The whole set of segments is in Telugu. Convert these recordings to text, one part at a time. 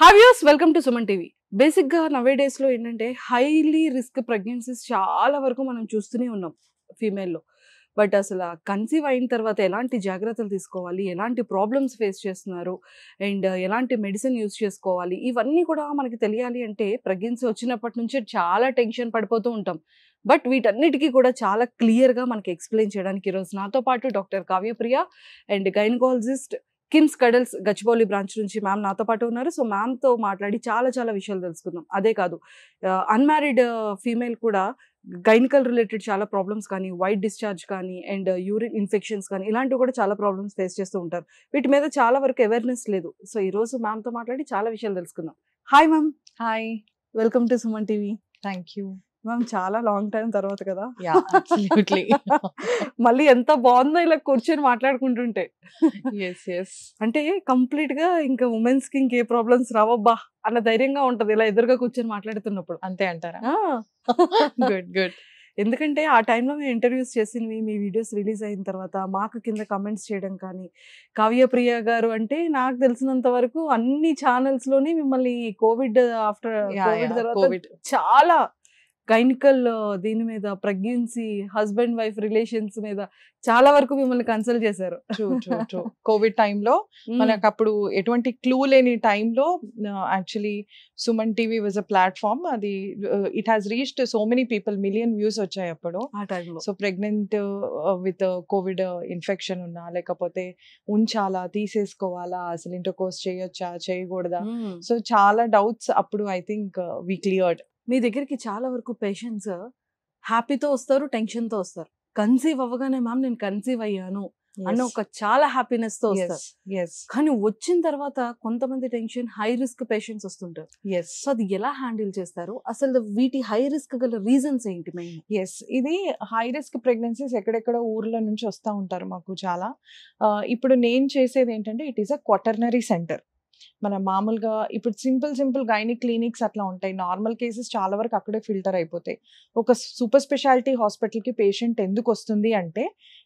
హావ్ యూస్ వెల్కమ్ టు సుమన్ టీవీ బేసిక్గా నవే డేస్లో ఏంటంటే హైలీ రిస్క్ ప్రెగ్నెన్సీస్ చాలా వరకు మనం చూస్తూనే ఉన్నాం ఫీమేల్లో బట్ అసలు కన్సీవ్ అయిన తర్వాత ఎలాంటి జాగ్రత్తలు తీసుకోవాలి ఎలాంటి ప్రాబ్లమ్స్ ఫేస్ చేస్తున్నారు అండ్ ఎలాంటి మెడిసిన్ యూస్ చేసుకోవాలి ఇవన్నీ కూడా మనకి తెలియాలి అంటే ప్రెగ్నెన్సీ వచ్చినప్పటి నుంచి చాలా టెన్షన్ పడిపోతూ ఉంటాం బట్ వీటన్నిటికీ కూడా చాలా క్లియర్గా మనకి ఎక్స్ప్లెయిన్ చేయడానికి ఈరోజు నాతో పాటు doctor Kavyapriya and gynaecologist KIMS Cuddles Gachibowli branch నుంచి మ్యామ్ నాతో పాటు ఉన్నారు సో మ్యామ్తో మాట్లాడి చాలా చాలా విషయాలు తెలుసుకుందాం అదే కాదు అన్మ్యారీడ్ ఫీమేల్ కూడా గైనికల్ రిలేటెడ్ చాలా ప్రాబ్లమ్స్ కానీ వైట్ డిశ్చార్జ్ కానీ అండ్ యూరిన్ ఇన్ఫెక్షన్స్ కానీ ఇలాంటివి కూడా చాలా ప్రాబ్లమ్స్ ఫేస్ చేస్తూ ఉంటారు వీటి మీద చాలా వరకు అవేర్నెస్ లేదు సో ఈరోజు మ్యామ్తో మాట్లాడి చాలా విషయాలు తెలుసుకుందాం hi ma'am hi welcome to Suman TV thank you ma'am చాలా లాంగ్ టైం తర్వాత కదా మళ్ళీ ఎంత బాగుందో ఇలా కూర్చొని మాట్లాడుకుంటుంటే అంటే కంప్లీట్ గా ఇంకా ఉమెన్స్ కి ఇంకే ప్రాబ్లమ్స్ రావబ్బా అన్న ధైర్యంగా ఉంటది ఇలా ఎదురుగా కూర్చొని మాట్లాడుతున్నప్పుడు అంతే అంటారా గుడ్ గుడ్ ఎందుకంటే ఆ టైంలో మేము ఇంటర్వ్యూస్ చేసినవి మీ వీడియోస్ రిలీజ్ అయిన తర్వాత మాకు కింద కమెంట్స్ చేయడం కానీ కావ్యప్రియ గారు అంటే నాకు తెలిసినంత వరకు అన్ని లోని మిమ్మల్ని కోవిడ్ ఆఫ్టర్ కోవిడ్ తర్వాత చాలా గైనికల్ దీని మీద ప్రెగ్నెన్సీ హస్బెండ్ వైఫ్ రిలేషన్స్ మీద చాలా వరకు మిమ్మల్ని కన్సల్ట్ చేశారు కోవిడ్ టైంలో మనకు అప్పుడు ఎటువంటి క్లూ లేని టైంలో actually Suman TV was a platform అది it has reached so many people million views వచ్చాయి అప్పుడు ఆ టైంలో so pregnant with covid infection ఉన్నా లేకపోతే ఉంచాలా తీసేసుకోవాలా అసలు ఇంటర్ కోర్స్ చేయొచ్చా చేయకూడదా సో చాలా డౌట్స్ అప్పుడు ఐ థింక్ వీ క్లియర్డ్ మీ దగ్గరికి చాలా వరకు పేషెంట్స్ హ్యాపీతో వస్తారు టెన్షన్తో వస్తారు కన్సీవ్ అవ్వగానే మ్యామ్ నేను కన్సీవ్ అయ్యాను అన్న ఒక చాలా హ్యాపీనెస్ తో వస్తారు కానీ వచ్చిన తర్వాత కొంతమంది టెన్షన్ హై రిస్క్ పేషెంట్స్ వస్తుంటారు సో అది ఎలా హ్యాండిల్ చేస్తారు అసలు వీటి హై రిస్క్ గల రీజన్స్ ఏంటి మేము ఎస్ ఇది హై రిస్క్ ప్రెగ్నెన్సీస్ ఎక్కడెక్కడ ఊర్ల నుంచి వస్తూ ఉంటారు మాకు చాలా ఇప్పుడు నేను చేసేది ఏంటంటే it is a quaternary centre మన మామూలుగా ఇప్పుడు సింపుల్ సింపుల్ గైనిక్ క్లినిక్స్ అట్లా ఉంటాయి నార్మల్ కేసెస్ చాలా వరకు అక్కడే ఫిల్టర్ అయిపోతాయి ఒక సూపర్ స్పెషాలిటీ హాస్పిటల్కి పేషెంట్ ఎందుకు వస్తుంది అంటే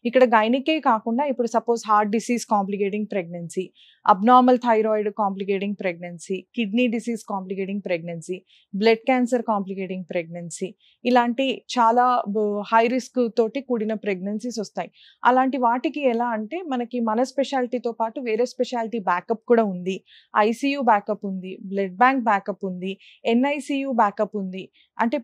ఇక్కడ గైనికే కాకుండా ఇప్పుడు suppose heart disease complicating pregnancy abnormal thyroid complicating pregnancy kidney disease complicating pregnancy blood cancer complicating pregnancy ఇలాంటి చాలా హై రిస్క్ తోటి కూడిన ప్రెగ్నెన్సీస్ వస్తాయి అలాంటి వాటికి ఎలా అంటే మనకి మన స్పెషాలిటీతో పాటు వేరే స్పెషాలిటీ బ్యాకప్ కూడా ఉంది ఐసీయూ బ్యాకప్ ఉంది బ్లడ్ బ్యాంక్ బ్యాకప్ ఉంది ఎన్ఐసీయూ బ్యాకప్ ఉంది అంటే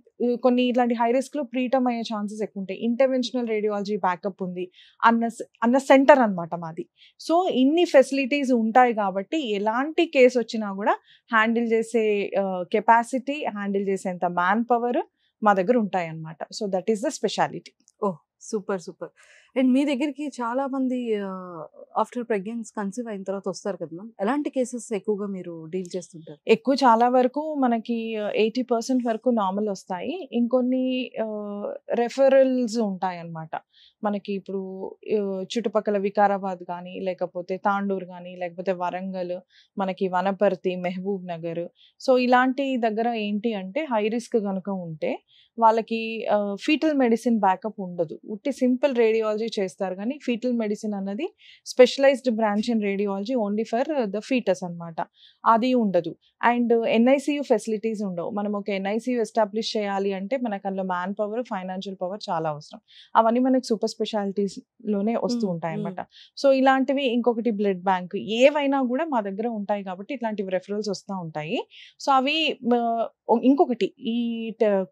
కొన్ని ఇలాంటి హై రిస్క్లో ప్రీటమ్ అయ్యే ఛాన్సెస్ ఎక్కువ ఉంటాయి ఇంటర్వెన్షనల్ రేడియాలజీ బ్యాకప్ ఉంది అన్న అన్న సెంటర్ అనమాట మాది సో ఇన్ని ఫెసిలిటీస్ ఉంటాయి ఉంటాయి కాబట్టి ఎలాంటి కేసు వచ్చినా కూడా హ్యాండిల్ చేసే కెపాసిటీ హ్యాండిల్ చేసేంత మ్యాన్ పవర్ మా దగ్గర ఉంటాయి అన్నమాట so that is the speciality oh super super and మీ దగ్గరికి చాలా మంది ఆఫ్టర్ ప్రెగ్నెన్స్ కన్సీవ్ అయిన తర్వాత వస్తారు కదా మ్యామ్ ఎలాంటి కేసెస్ ఎక్కువగా మీరు డీల్ చేస్తుంటారు ఎక్కువ చాలా వరకు మనకి ఎయిటీ పర్సెంట్ వరకు నార్మల్ వస్తాయి ఇంకొన్ని రెఫరల్స్ ఉంటాయి అన్నమాట మనకి ఇప్పుడు చుట్టుపక్కల వికారాబాద్ కానీ లేకపోతే తాండూర్ కానీ లేకపోతే వరంగల్ మనకి వనపర్తి మెహబూబ్ నగర్ సో ఇలాంటి దగ్గర ఏంటి అంటే హై రిస్క్ కనుక ఉంటే వాళ్ళకి ఫీటల్ మెడిసిన్ బ్యాకప్ ఉండదు ఉట్టి సింపుల్ రేడియాలజీ రేడియాలజీ చేస్తారు కానీ ఫీటల్ మెడిసిన్ అన్నది specialised branch in radiology only for the fetus అనమాట అది ఉండదు అండ్ ఎన్ఐసియు ఫెసిలిటీస్ ఉండవు మనం ఒక ఎన్ఐసియు ఎస్టాబ్లిష్ చేయాలి అంటే మనకు అందులో మ్యాన్ పవర్ ఫైనాన్షియల్ పవర్ చాలా అవసరం అవన్నీ మనకి సూపర్ స్పెషాలిటీస్లోనే వస్తూ ఉంటాయి అనమాట సో ఇలాంటివి ఇంకొకటి బ్లడ్ బ్యాంక్ ఏవైనా కూడా మా దగ్గర ఉంటాయి కాబట్టి ఇట్లాంటివి రెఫరల్స్ వస్తూ ఉంటాయి సో అవి ఇంకొకటి ఈ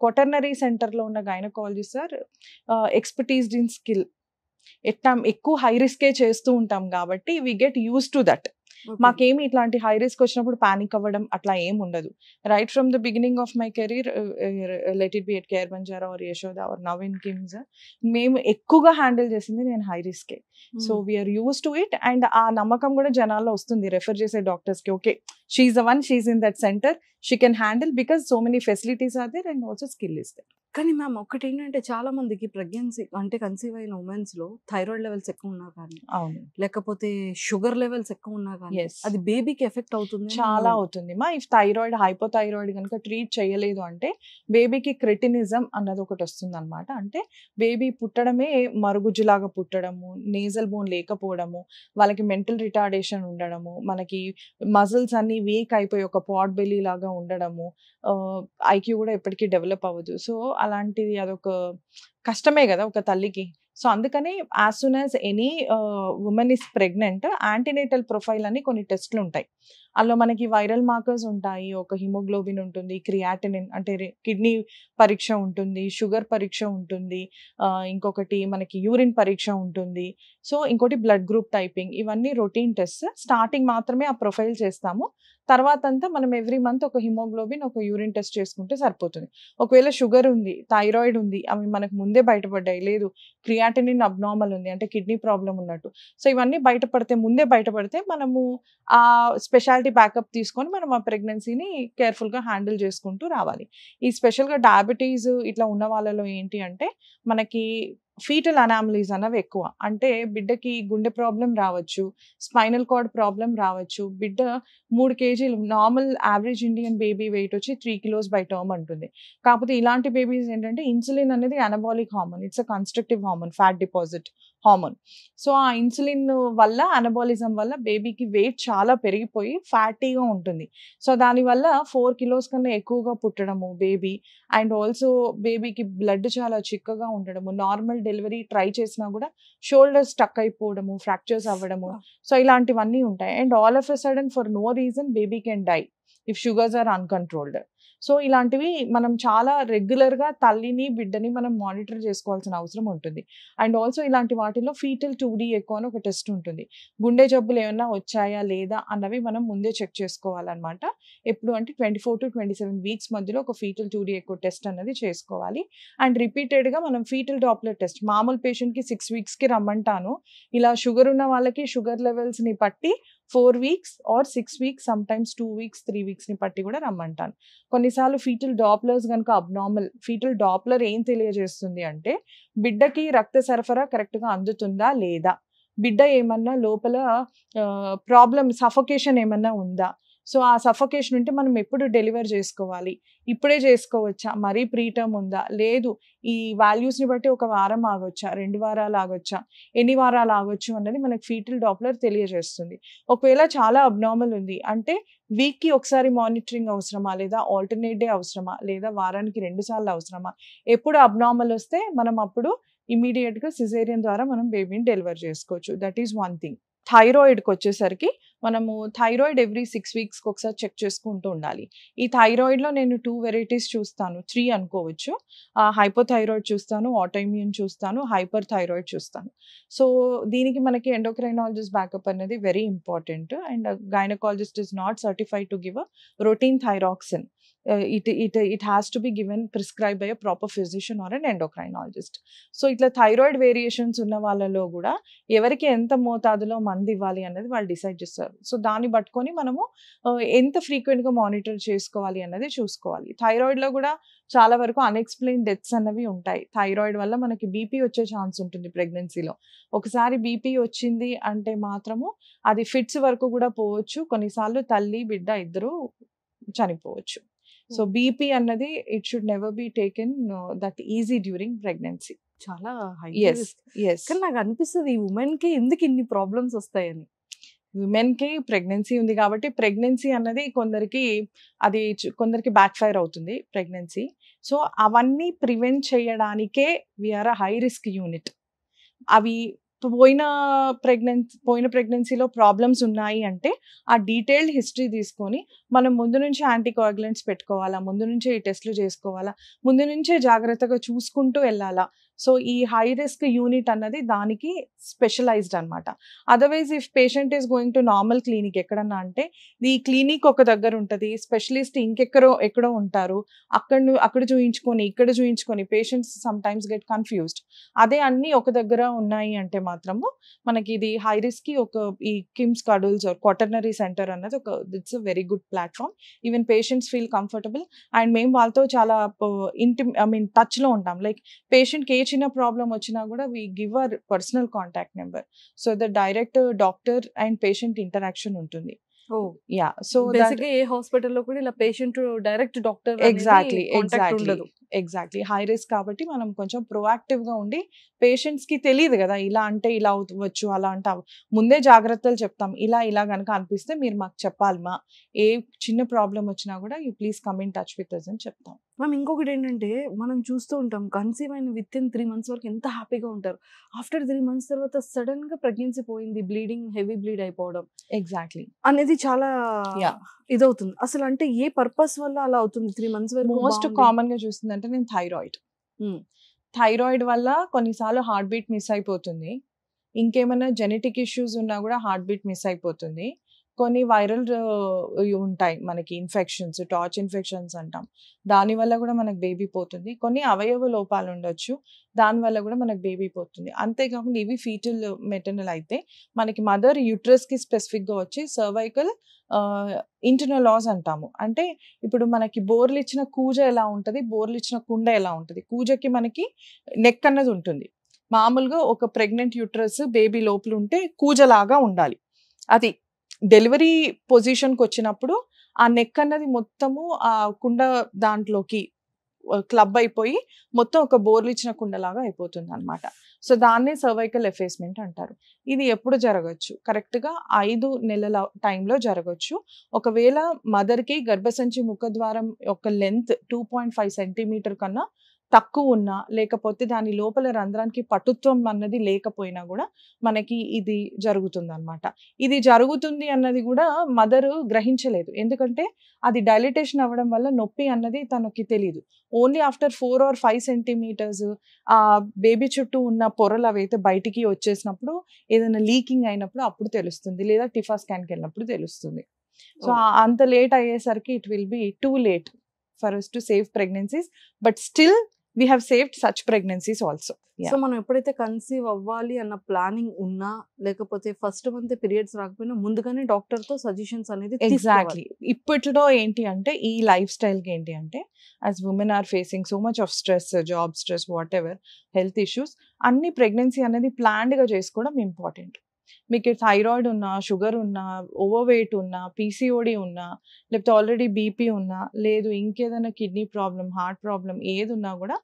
కొటర్నరీ సెంటర్లో ఉన్న gynaecology sir expertised in skill ఎట్లా ఎక్కువ హై రిస్కే చేస్తూ ఉంటాం కాబట్టి we get use to that మాకేమి ఇట్లాంటి హై రిస్క్ వచ్చినప్పుడు ప్యానిక్ అవ్వడం అట్లా ఏం ఉండదు right from the beginning of my career let it be at Care Banjara or Yashoda or Naveen Kings మేము ఎక్కువగా హ్యాండిల్ చేసింది నేను హై రిస్కే so we are use to it and ఆ నమ్మకం కూడా జనాల్లో వస్తుంది రెఫర్ చేసే డాక్టర్స్కి okay is the one is in that centre she can handle because so many facilities are there and also skill is there కానీ మ్యామ్ ఒకటి ఏంటంటే చాలా మందికి ప్రెగ్నెన్సీ అంటే కన్సీవ్ అయిన ఉమెన్స్ లో థైరాయిడ్ లెవెల్స్ ఎక్కువ ఉన్నా కానీ అవును లేకపోతే షుగర్ లెవెల్స్ ఎక్కువ ఉన్నా కానీ అది బేబీకి ఎఫెక్ట్ అవుతుంది చాలా అవుతుంది మా ఇఫ్ థైరాయిడ్ హైపోథైరాయిడ్ కనుక ట్రీట్ చేయలేదు అంటే బేబీకి క్రిటినిజం అన్నది ఒకటి వస్తుంది అనమాట అంటే బేబీ పుట్టడమే మరుగుజ్జులాగా పుట్టడము నేజల్ బోన్ లేకపోవడము వాళ్ళకి మెంటల్ రిటార్డేషన్ ఉండడము మనకి మజిల్స్ అన్ని వీక్ అయిపోయి ఒక పాట్ బెల్లి లాగా ఉండడము ఐక్యూ కూడా ఎప్పటికీ డెవలప్ అవ్వదు సో అలాంటిది అదొక కష్టమే కదా ఒక తల్లికి సో అందుకని as soon as any women is pregnant antenatal profile అని కొన్ని టెస్ట్లు ఉంటాయి అందులో మనకి వైరల్ మార్కర్స్ ఉంటాయి ఒక హిమోగ్లోబిన్ ఉంటుంది క్రియాటినిన్ అంటే కిడ్నీ పరీక్ష ఉంటుంది షుగర్ పరీక్ష ఉంటుంది ఇంకొకటి మనకి యూరిన్ పరీక్ష ఉంటుంది సో ఇంకోటి బ్లడ్ గ్రూప్ టైపింగ్ ఇవన్నీ రొటీన్ టెస్ట్ స్టార్టింగ్ మాత్రమే ఆ ప్రొఫైల్ చేస్తాము తర్వాత అంతా మనం ఎవ్రీ మంత్ ఒక హిమోగ్లోబిన్ ఒక యూరిన్ టెస్ట్ చేసుకుంటే సరిపోతుంది ఒకవేళ షుగర్ ఉంది థైరాయిడ్ ఉంది అవి మనకు ముందే బయటపడ్డాయి లేదు క్రియాటినిన్ అబ్నార్మల్ ఉంది అంటే కిడ్నీ ప్రాబ్లం ఉన్నట్టు సో ఇవన్నీ బయటపడితే ముందే బయటపడితే మనము ఆ స్పెషాలిటీ మెంటాలిటీ బ్యాకప్ తీసుకొని మనం ఆ ప్రెగ్నెన్సీని కేర్ఫుల్గా హ్యాండిల్ చేసుకుంటూ రావాలి ఈ స్పెషల్గా డయాబెటీస్ ఇట్లా ఉన్న వాళ్ళలో ఏంటి అంటే మనకి ఫీటల్ అనామలీస్ అనేవి ఎక్కువ అంటే బిడ్డకి గుండె ప్రాబ్లం రావచ్చు స్పైనల్ కార్డ్ ప్రాబ్లం రావచ్చు బిడ్డ మూడు కేజీలు normal average Indian baby weight వచ్చి త్రీ కిలోస్ బై టర్మ్ ఉంటుంది కాకపోతే ఇలాంటి బేబీస్ ఏంటంటే ఇన్సులిన్ అనేది anabolic hormone it's a constructive hormone fat deposit hormone so ఆ ఇన్సులిన్ వల్ల అనబాలిజం వల్ల బేబీకి వెయిట్ చాలా పెరిగిపోయి ఫ్యాటీగా ఉంటుంది సో దానివల్ల ఫోర్ కిలోస్ కన్నా ఎక్కువగా పుట్టడము బేబీ అండ్ ఆల్సో బేబీకి బ్లడ్ చాలా చిక్కగా ఉండడము నార్మల్ డెలివరీ ట్రై చేసినా కూడా షోల్డర్స్ స్టక్ అయిపోవడము ఫ్రాక్చర్స్ అవ్వడము సో ఇలాంటివన్నీ ఉంటాయి and all of a sudden for no reason baby can die if sugars are uncontrolled so ఇలాంటివి మనం చాలా రెగ్యులర్గా తల్లిని బిడ్డని మనం మానిటర్ చేసుకోవాల్సిన అవసరం ఉంటుంది అండ్ ఆల్సో ఇలాంటి వాటిలో ఫీటల్ టూ డి ఎక్కువ అని ఒక టెస్ట్ ఉంటుంది గుండె జబ్బులు ఏమైనా వచ్చాయా లేదా అన్నవి మనం ముందే చెక్ చేసుకోవాలన్నమాట ఎప్పుడు అంటే twenty four to twenty seven weeks మధ్యలో ఒక ఫీటల్ టూ డి ఎక్కువ టెస్ట్ అనేది చేసుకోవాలి అండ్ రిపీటెడ్గా మనం ఫీటల్ డాప్లర్ టెస్ట్ మామూలు పేషెంట్కి సిక్స్ వీక్స్కి రమ్మంటాను ఇలా షుగర్ ఉన్న వాళ్ళకి షుగర్ లెవెల్స్ని బట్టి four weeks or six weeks sometimes two weeks three వీక్స్ని బట్టి కూడా రమ్మంటాను కొన్నిసార్లు ఫీటల్ డాప్లర్స్ కనుక అబ్నార్మల్ ఫీటల్ డాప్లర్ ఏం తెలియజేస్తుంది అంటే బిడ్డకి రక్త సరఫరా కరెక్ట్గా అందుతుందా లేదా బిడ్డ ఏమన్నా లోపల ప్రాబ్లం సఫొకేషన్ ఏమన్నా ఉందా సో ఆ సఫకేషన్ ఉంటే మనం ఎప్పుడు డెలివర్ చేసుకోవాలి ఇప్పుడే చేసుకోవచ్చా మరీ ప్రీటర్మ్ ఉందా లేదు ఈ వాల్యూస్ని బట్టి ఒక వారం ఆగొచ్చా రెండు వారాలు ఆగొచ్చా ఎన్ని వారాలు ఆగొచ్చు అన్నది మనకి ఫీటల్ డాప్లర్ తెలియజేస్తుంది ఒకవేళ చాలా అబ్నార్మల్ ఉంది అంటే వీక్కి ఒకసారి మానిటరింగ్ అవసరమా లేదా ఆల్టర్నేట్ డే అవసరమా లేదా వారానికి రెండు సార్లు అవసరమా ఎప్పుడు అబ్నార్మల్ వస్తే మనం అప్పుడు ఇమీడియట్గా సిజేరియన్ ద్వారా మనం బేబీని డెలివర్ చేసుకోవచ్చు దట్ ఈస్ వన్ థింగ్ థైరాయిడ్కి వచ్చేసరికి మనము థైరాయిడ్ ఎవ్రీ సిక్స్ వీక్స్కి ఒకసారి చెక్ చేసుకుంటూ ఉండాలి ఈ థైరాయిడ్లో నేను టూ వెరైటీస్ చూస్తాను త్రీ అనుకోవచ్చు హైపోథైరాయిడ్ చూస్తాను ఆటోఇమ్యూన్ చూస్తాను హైపర్ థైరాయిడ్ చూస్తాను సో దీనికి మనకి ఎండోక్రైనాలజిస్ట్ బ్యాకప్ అనేది very important and gynaecologist is not certified to give a routine thyroxine it it it has to be given prescribe by a proper physician or and endocrinologist so ఇట్లా థైరాయిడ్ వేరియేషన్స్ ఉన్న వాళ్ళలో కూడా ఎవరికి ఎంత మోతాదులో మంది ఇవ్వాలి అనేది వాళ్ళు డిసైడ్ చేస్తారు సో దాన్ని పట్టుకొని మనము uh, ఎంత ఫ్రీక్వెంట్గా మానిటర్ చేసుకోవాలి అన్నది చూసుకోవాలి థైరాయిడ్లో కూడా చాలా వరకు అన్ఎక్స్ప్లెయిన్ డెత్స్ అన్నవి ఉంటాయి థైరాయిడ్ వల్ల మనకి బీపీ వచ్చే ఛాన్స్ ఉంటుంది ప్రెగ్నెన్సీలో ఒకసారి బీపీ వచ్చింది అంటే మాత్రము అది ఫిట్స్ వరకు కూడా పోవచ్చు కొన్నిసార్లు తల్లి బిడ్డ ఇద్దరు చనిపోవచ్చు సో బీపీ అన్నది it should never be taken that easy during pregnancy చాలా హై కానీ నాకు అనిపిస్తుంది ఈ ఉమెన్ కి ఎందుకు ఇన్ని ప్రాబ్లమ్స్ వస్తాయని ఉమెన్ కి ప్రెగ్నెన్సీ ఉంది కాబట్టి ప్రెగ్నెన్సీ అన్నది కొందరికి అది కొందరికి బ్యాక్ ఫైర్ అవుతుంది ప్రెగ్నెన్సీ సో అవన్నీ ప్రివెంట్ చేయడానికే we are a high risk unit అవి పోయిన ప్రెగ్నెన్సీ పోయిన ప్రెగ్నెన్సీలో ప్రాబ్లమ్స్ ఉన్నాయి అంటే ఆ డీటెయిల్డ్ హిస్టరీ తీసుకొని మనం ముందు నుంచి యాంటీకోయాగులెంట్స్ పెట్టుకోవాలా ముందు నుంచే ఈ టెస్ట్లు చేసుకోవాలా ముందు నుంచే జాగ్రత్తగా చూసుకుంటూ వెళ్ళాలా సో ఈ హై రిస్క్ యూనిట్ అన్నది దానికి స్పెషలైజ్డ్ అనమాట otherwise if patient is going to normal clinic ఎక్కడన్నా అంటే ఈ క్లినిక్ ఒక దగ్గర ఉంటుంది స్పెషలిస్ట్ ఇంకెక్కడో ఎక్కడో ఉంటారు అక్కడ అక్కడ చూయించుకొని ఇక్కడ చూయించుకొని patients sometimes get confused అదే అన్ని ఒక దగ్గర ఉన్నాయి అంటే మాత్రము మనకి ఇది హై రిస్క్కి ఒక ఈ KIMS Cuddles or quaternary centre అన్నది ఒక it's a very good platform even patients feel comfortable and మేము వాళ్ళతో చాలా ఇంటి ఐ మీన్ టచ్లో ఉంటాం లైక్ పేషెంట్కి ఏ చిన్న ప్రాబ్లం వచ్చినా కూడా we give a personal contact number so the direct doctor and patient interaction ఉంటుంది యా సో ఏ హాస్పిటల్లో కూడా ఇలా patient direct doctor exactly exactly exactly high risk కాబట్టి మనం కొంచెం ప్రొయాక్టివ్ గా ఉండి పేషెంట్స్ కి తెలియదు కదా ఇలా అంటే ఇలా అవచ్చు అలా అంటే ముందే జాగ్రత్తలు చెప్తాం ఇలా ఇలా కనుక అనిపిస్తే మీరు మాకు చెప్పాలి మా ఏ చిన్న ప్రాబ్లం వచ్చినా కూడా you please come in touch with us అని చెప్తాం మనం ఇంకొకటి ఏంటంటే మనం చూస్తూ ఉంటాం కన్సీవ్ అయిన విత్ ఇన్ త్రీ మంత్స్ వరకు ఎంత హ్యాపీగా ఉంటారు ఆఫ్టర్ త్రీ మంత్స్ తర్వాత సడన్ గా ప్రెగ్నెన్సీ పోయింది బ్లీడింగ్ హెవీ బ్లీడ్ అయిపోవడం ఎగ్జాక్ట్లీ అనేది చాలా ఇదవుతుంది అసలు అంటే ఏ పర్పస్ వల్ల అలా అవుతుంది త్రీ మంత్స్ వరకు మోస్ట్ కామన్ గా చూస్తుంది అంటే నేను థైరాయిడ్ థైరాయిడ్ వల్ల కొన్నిసార్లు హార్ట్ బీట్ మిస్ అయిపోతుంది ఇంకేమైనా జెనెటిక్ ఇష్యూస్ ఉన్నా కూడా హార్ట్ బీట్ మిస్ అయిపోతుంది కొన్ని వైరల్ ఉంటాయి మనకి ఇన్ఫెక్షన్స్ టార్చ్ ఇన్ఫెక్షన్స్ అంటాం దానివల్ల కూడా మనకు బేబీ పోతుంది కొన్ని అవయవ లోపాలు ఉండొచ్చు దానివల్ల కూడా మనకు బేబీ పోతుంది అంతేకాకుండా ఇవి ఫీటల్ మెటర్నల్ అయితే మనకి మదర్ యూట్రస్కి స్పెసిఫిక్గా వచ్చి సర్వైకల్ ఇంటర్నల్ లాస్ అంటాము అంటే ఇప్పుడు మనకి బోర్లు ఇచ్చిన కూజ ఎలా ఉంటుంది బోర్లు ఇచ్చిన కుండ ఎలా ఉంటుంది కూజకి మనకి నెక్ అన్నది ఉంటుంది మామూలుగా ఒక ప్రెగ్నెంట్ యూట్రస్ బేబీ లోపల ఉంటే కూజలాగా ఉండాలి అది డెలివరీ పొజిషన్కి వచ్చినప్పుడు ఆ నెక్ అన్నది మొత్తము ఆ కుండ దాంట్లోకి క్లబ్ అయిపోయి మొత్తం ఒక బోర్లు ఇచ్చిన కుండలాగా అయిపోతుంది అనమాట సో దాన్నే సర్వైకల్ ఎఫేస్మెంట్ అంటారు ఇది ఎప్పుడు జరగచ్చు కరెక్ట్గా ఐదు నెలల టైంలో జరగచ్చు ఒకవేళ మదర్కి గర్భసంచి ముఖద్వారం యొక్క length two point five centimetre కన్నా తక్కువ ఉన్నా లేకపోతే దాని లోపల రంధ్రానికి పటుత్వం అన్నది లేకపోయినా కూడా మనకి ఇది జరుగుతుంది అనమాట ఇది జరుగుతుంది అన్నది కూడా మదర్ గ్రహించలేదు ఎందుకంటే అది డైలిటేషన్ అవ్వడం వల్ల నొప్పి అన్నది తనకి తెలియదు only after four or five centimetres ఆ బేబీ చుట్టూ ఉన్న పొరలు అవైతే బయటికి వచ్చేసినప్పుడు ఏదైనా లీకింగ్ అయినప్పుడు అప్పుడు తెలుస్తుంది లేదా టిఫా స్కాన్కి వెళ్ళినప్పుడు తెలుస్తుంది సో అంత లేట్ అయ్యేసరికి it will be too late for to save pregnancies but still we have saved such pregnancies also so మనం ఎప్పుడైతే కన్సీవ్ అవ్వాలి అన్న ప్లానింగ్ ఉన్నా లేకపోతే ఫస్ట్ మంత్ పీరియడ్స్ రాకపోయినా ముందుగానే డాక్టర్ తో సజెషన్స్ అనేది ఎగ్జాక్ట్లీ ఇప్పట్లో ఏంటి అంటే ఈ లైఫ్ స్టైల్ కి ఏంటి అంటే as women are facing so much of stress job stress whatever health issues అన్ని ప్రెగ్నెన్సీ అనేది ప్లాన్డ్ గా చేసుకోవడం ఇంపార్టెంట్ మీకు థైరాయిడ్ ఉన్నా షుగర్ ఉన్నా ఓవర్ వెయిట్ ఉన్నా పీసీఓడి ఉన్నా లేకపోతే ఆల్రెడీ బీపీ ఉన్నా లేదు ఇంకేదైనా కిడ్నీ ప్రాబ్లం హార్ట్ ప్రాబ్లం ఏది ఉన్నా కూడా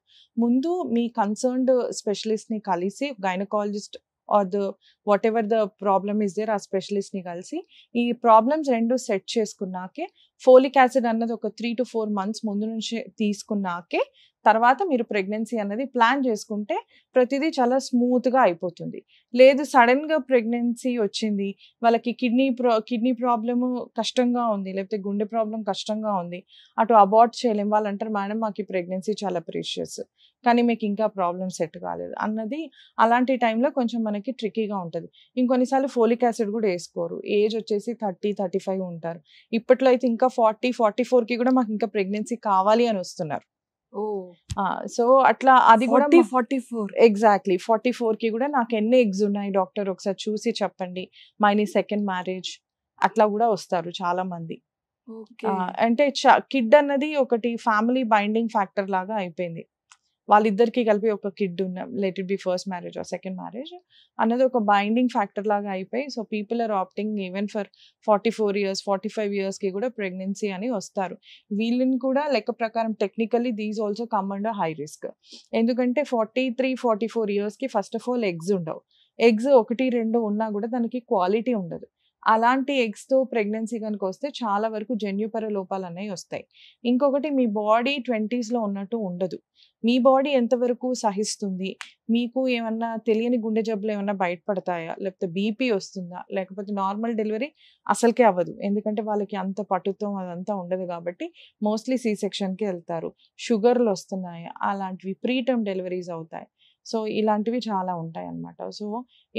ముందు మీ కన్సర్న్డ్ స్పెషలిస్ట్ని కలిసి gynaecologist or the whatever the problem is there ఆ స్పెషలిస్ట్ని కలిసి ఈ ప్రాబ్లమ్స్ రెండు సెట్ చేసుకున్నాకే ఫోలిక్ యాసిడ్ అన్నది ఒక త్రీ టు ఫోర్ మంత్స్ ముందు నుంచి తీసుకున్నాకే తర్వాత మీరు ప్రెగ్నెన్సీ అన్నది ప్లాన్ చేసుకుంటే ప్రతిదీ చాలా స్మూత్గా అయిపోతుంది లేదు సడన్గా ప్రెగ్నెన్సీ వచ్చింది వాళ్ళకి కిడ్నీ ప్రా కిడ్నీ ప్రాబ్లము కష్టంగా ఉంది లేకపోతే గుండె ప్రాబ్లం కష్టంగా ఉంది అటు అబార్ట్ చేయలేం వాళ్ళు అంటారు మేడం మాకు ప్రెగ్నెన్సీ చాలా ప్రీషియస్ కానీ మీకు ఇంకా ప్రాబ్లం సెట్ కాలేదు అన్నది అలాంటి టైంలో కొంచెం మనకి ట్రిక్కీగా ఉంటుంది ఇంకొన్నిసార్లు ఫోలిక్ యాసిడ్ కూడా వేసుకోరు ఏజ్ వచ్చేసి థర్టీ థర్టీ ఫైవ్ ఉంటారు ఇప్పట్లో అయితే ఇంకా ఇంకా ఫార్టీ ఫార్టీ ఫోర్ కి కూడా మాకు ఇంకా ప్రెగ్నెన్సీ కావాలి అని వస్తున్నారు సో అట్లా అది కూడా forty four exactly forty four కి కూడా నాకు ఎన్ని ఎగ్స్ ఉన్నాయి డాక్టర్ ఒకసారి చూసి చెప్పండి మైని సెకండ్ మ్యారేజ్ అట్లా కూడా వస్తారు చాలా మంది అంటే కిడ్ అన్నది ఒకటి ఫ్యామిలీ బైండింగ్ ఫ్యాక్టర్ లాగా అయిపోయింది వాళ్ళిద్దరికి కలిపి ఒక కిడ్ ఉన్న let it be first marriage or second marriage అన్నది ఒక బైండింగ్ ఫ్యాక్టర్ లాగా అయిపోయి so people are opting even for forty four years forty five ఇయర్స్కి కూడా ప్రెగ్నెన్సీ అని వస్తారు వీళ్ళని కూడా లెక్క ప్రకారం technically these also come and high risk ఎందుకంటే ఫార్టీ త్రీ ఫార్టీ ఫోర్ ఇయర్స్కి ఫస్ట్ ఆఫ్ ఆల్ ఎగ్స్ ఉండవు ఎగ్స్ ఒకటి రెండు ఉన్నా కూడా దానికి క్వాలిటీ ఉండదు అలాంటి ఎగ్స్తో ప్రెగ్నెన్సీ కనుక వస్తే చాలా వరకు జన్యుపర లోపాలు అనేవి వస్తాయి ఇంకొకటి మీ బాడీ ట్వంటీస్లో ఉన్నట్టు ఉండదు మీ బాడీ ఎంతవరకు సహిస్తుంది మీకు ఏమన్నా తెలియని గుండె జబ్బులు ఏమన్నా బయటపడతాయా లేకపోతే బీపీ వస్తుందా లేకపోతే నార్మల్ డెలివరీ అసలుకే అవ్వదు ఎందుకంటే వాళ్ళకి అంత పటుత్వం అదంతా ఉండదు కాబట్టి మోస్ట్లీ సీ సెక్షన్కి వెళ్తారు షుగర్లు వస్తున్నాయా అలాంటివి ప్రీటర్మ్ డెలివరీస్ అవుతాయి సో ఇలాంటివి చాలా ఉంటాయి అన్నమాట సో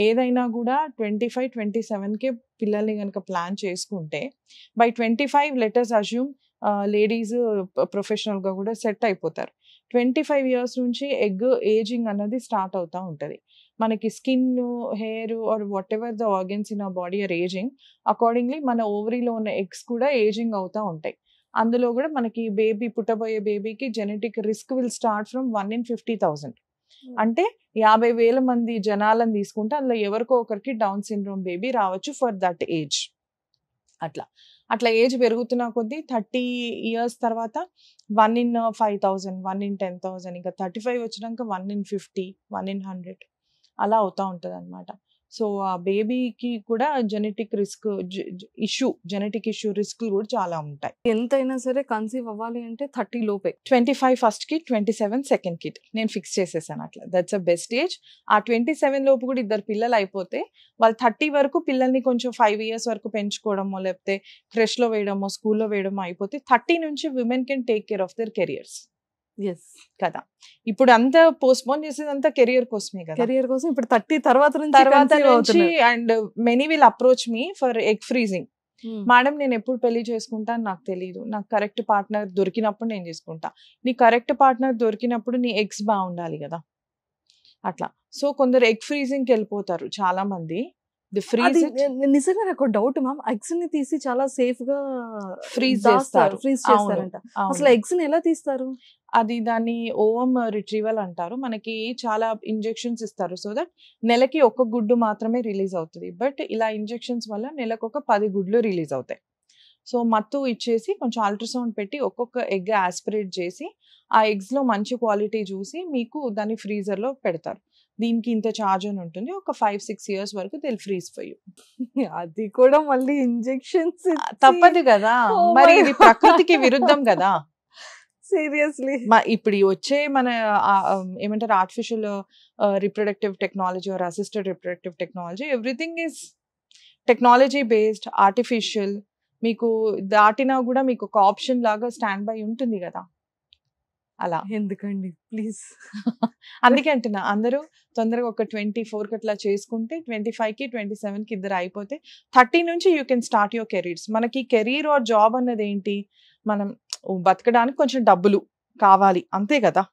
ఏదైనా కూడా ట్వంటీ ఫైవ్ ట్వంటీ సెవెన్కే పిల్లల్ని కనుక ప్లాన్ చేసుకుంటే by twenty five let's assume ladies ప్రొఫెషనల్గా కూడా సెట్ అయిపోతారు ట్వంటీ ఫైవ్ ఇయర్స్ నుంచి ఎగ్ ఏజింగ్ అన్నది స్టార్ట్ అవుతూ ఉంటుంది మనకి skin hair or whatever the organs in a body are ageing accordingly మన ఓవరీలో ఉన్న ఎగ్స్ కూడా ఏజింగ్ అవుతూ ఉంటాయి అందులో కూడా మనకి బేబీ పుట్టబోయే బేబీకి genetic risk will start from one in fifty thousand అంటే యాభై వేల మంది జనాలను తీసుకుంటే అందులో ఎవరికో ఒకరికి డౌన్ సిండ్రోమ్ బేబీ రావచ్చు ఫర్ దట్ ఏజ్ అట్లా అట్లా ఏజ్ పెరుగుతున్న కొద్దీ థర్టీ ఇయర్స్ తర్వాత one in five thousand one in ten thousand ఇంకా థర్టీ ఫైవ్ వచ్చినాక one in fifty one in hundred అలా అవుతూ ఉంటుంది అనమాట సో ఆ బేబీకి కూడా genetic risk issue genetic issue రిస్క్లు కూడా చాలా ఉంటాయి ఎంతైనా సరే కన్సీవ్ అవ్వాలి అంటే థర్టీ లోపే ట్వంటీ ఫైవ్ ఫస్ట్ కి ట్వంటీ సెవెన్ సెకండ్ కిట్ నేను ఫిక్స్ చేసేసాను అట్లా దట్స్ అ బెస్ట్ ఏజ్ ఆ ట్వంటీ సెవెన్ లోపు కూడా ఇద్దరు పిల్లలు అయిపోతే వాళ్ళు థర్టీ వరకు పిల్లల్ని కొంచెం ఫైవ్ ఇయర్స్ వరకు పెంచుకోవడమో లేకపోతే క్రెష్లో వేయడమో స్కూల్లో వేయడమో అయిపోతే థర్టీ నుంచి women can take care of their careers కదా ఇప్పుడు అంతా పోస్ట్ పోన్ అంతా కెరియర్ కోసమే కదా కెరియర్ కోసం ఇప్పుడు థర్టీ తర్వాత తర్వాత నుంచి and many will approach me for egg freezing madam నేను ఎప్పుడు పెళ్లి చేసుకుంటాను నాకు తెలియదు నాకు కరెక్ట్ పార్ట్నర్ దొరికినప్పుడు నేను చేసుకుంటా నీ కరెక్ట్ పార్ట్నర్ దొరికినప్పుడు నీ ఎగ్స్ బాగుండాలి కదా అట్లా సో కొందరు ఎగ్ ఫ్రీజింగ్కి వెళ్ళిపోతారు చాలా మంది అది నిజంగా నాకు డౌట్ మ్యామ్ ఎగ్స్ ని తీసి చాలా సేఫ్ గా ఫ్రీజ్ చేస్తారు ఫ్రీజ్ చేస్తారంట అసలు ఎగ్స్ ని ఎలా తీస్తారు అది దాన్ని ఓఎం రిట్రీవల్ అంటారు మనకి చాలా ఇంజెక్షన్స్ ఇస్తారు సో దట్ నెలకి ఒక గుడ్డు మాత్రమే రిలీజ్ అవుతుంది బట్ ఇలా ఇంజెక్షన్స్ వల్ల నెలకు ఒక పది గుడ్లు రిలీజ్ అవుతాయి సో మత్తు ఇచ్చేసి కొంచెం అల్ట్రాసౌండ్ పెట్టి ఒక్కొక్క ఎగ్ ఆస్పిరేట్ చేసి ఆ ఎగ్స్ లో మంచి క్వాలిటీ చూసి మీకు దాన్ని ఫ్రీజర్లో పెడతారు దీనికి ఇంత ఛార్జ్ అని ఉంటుంది ఒక ఫైవ్ సిక్స్ ఇయర్స్ వరకు దిల్ ఫ్రీజ్ ఫర్ అది కూడా మళ్ళీ ఇంజెక్షన్స్ తప్పదు కదా oh మరి ఇది ప్రకృతికి విరుద్ధం కదా సీరియస్లీ ఇప్పుడు వచ్చే మన ఏమంటారు artificial reproductive technology or assisted reproductive technology everything is technology based artificial మీకు దాటినా కూడా మీకు ఒక ఆప్షన్ లాగా స్టాండ్ బై ఉంటుంది కదా అలా ఎందుకండి ప్లీజ్ అందుకే అంటున్నా అందరూ తొందరగా ఒక ట్వంటీ ఫోర్కి అట్లా చేసుకుంటే ట్వంటీ ఫైవ్కి ట్వంటీ సెవెన్కి ఇద్దరు అయిపోతే థర్టీ నుంచి you can start your careers మనకి కెరీర్ ఆర్ జాబ్ అన్నది ఏంటి మనం బతకడానికి కొంచెం డబ్బులు కావాలి అంతే కదా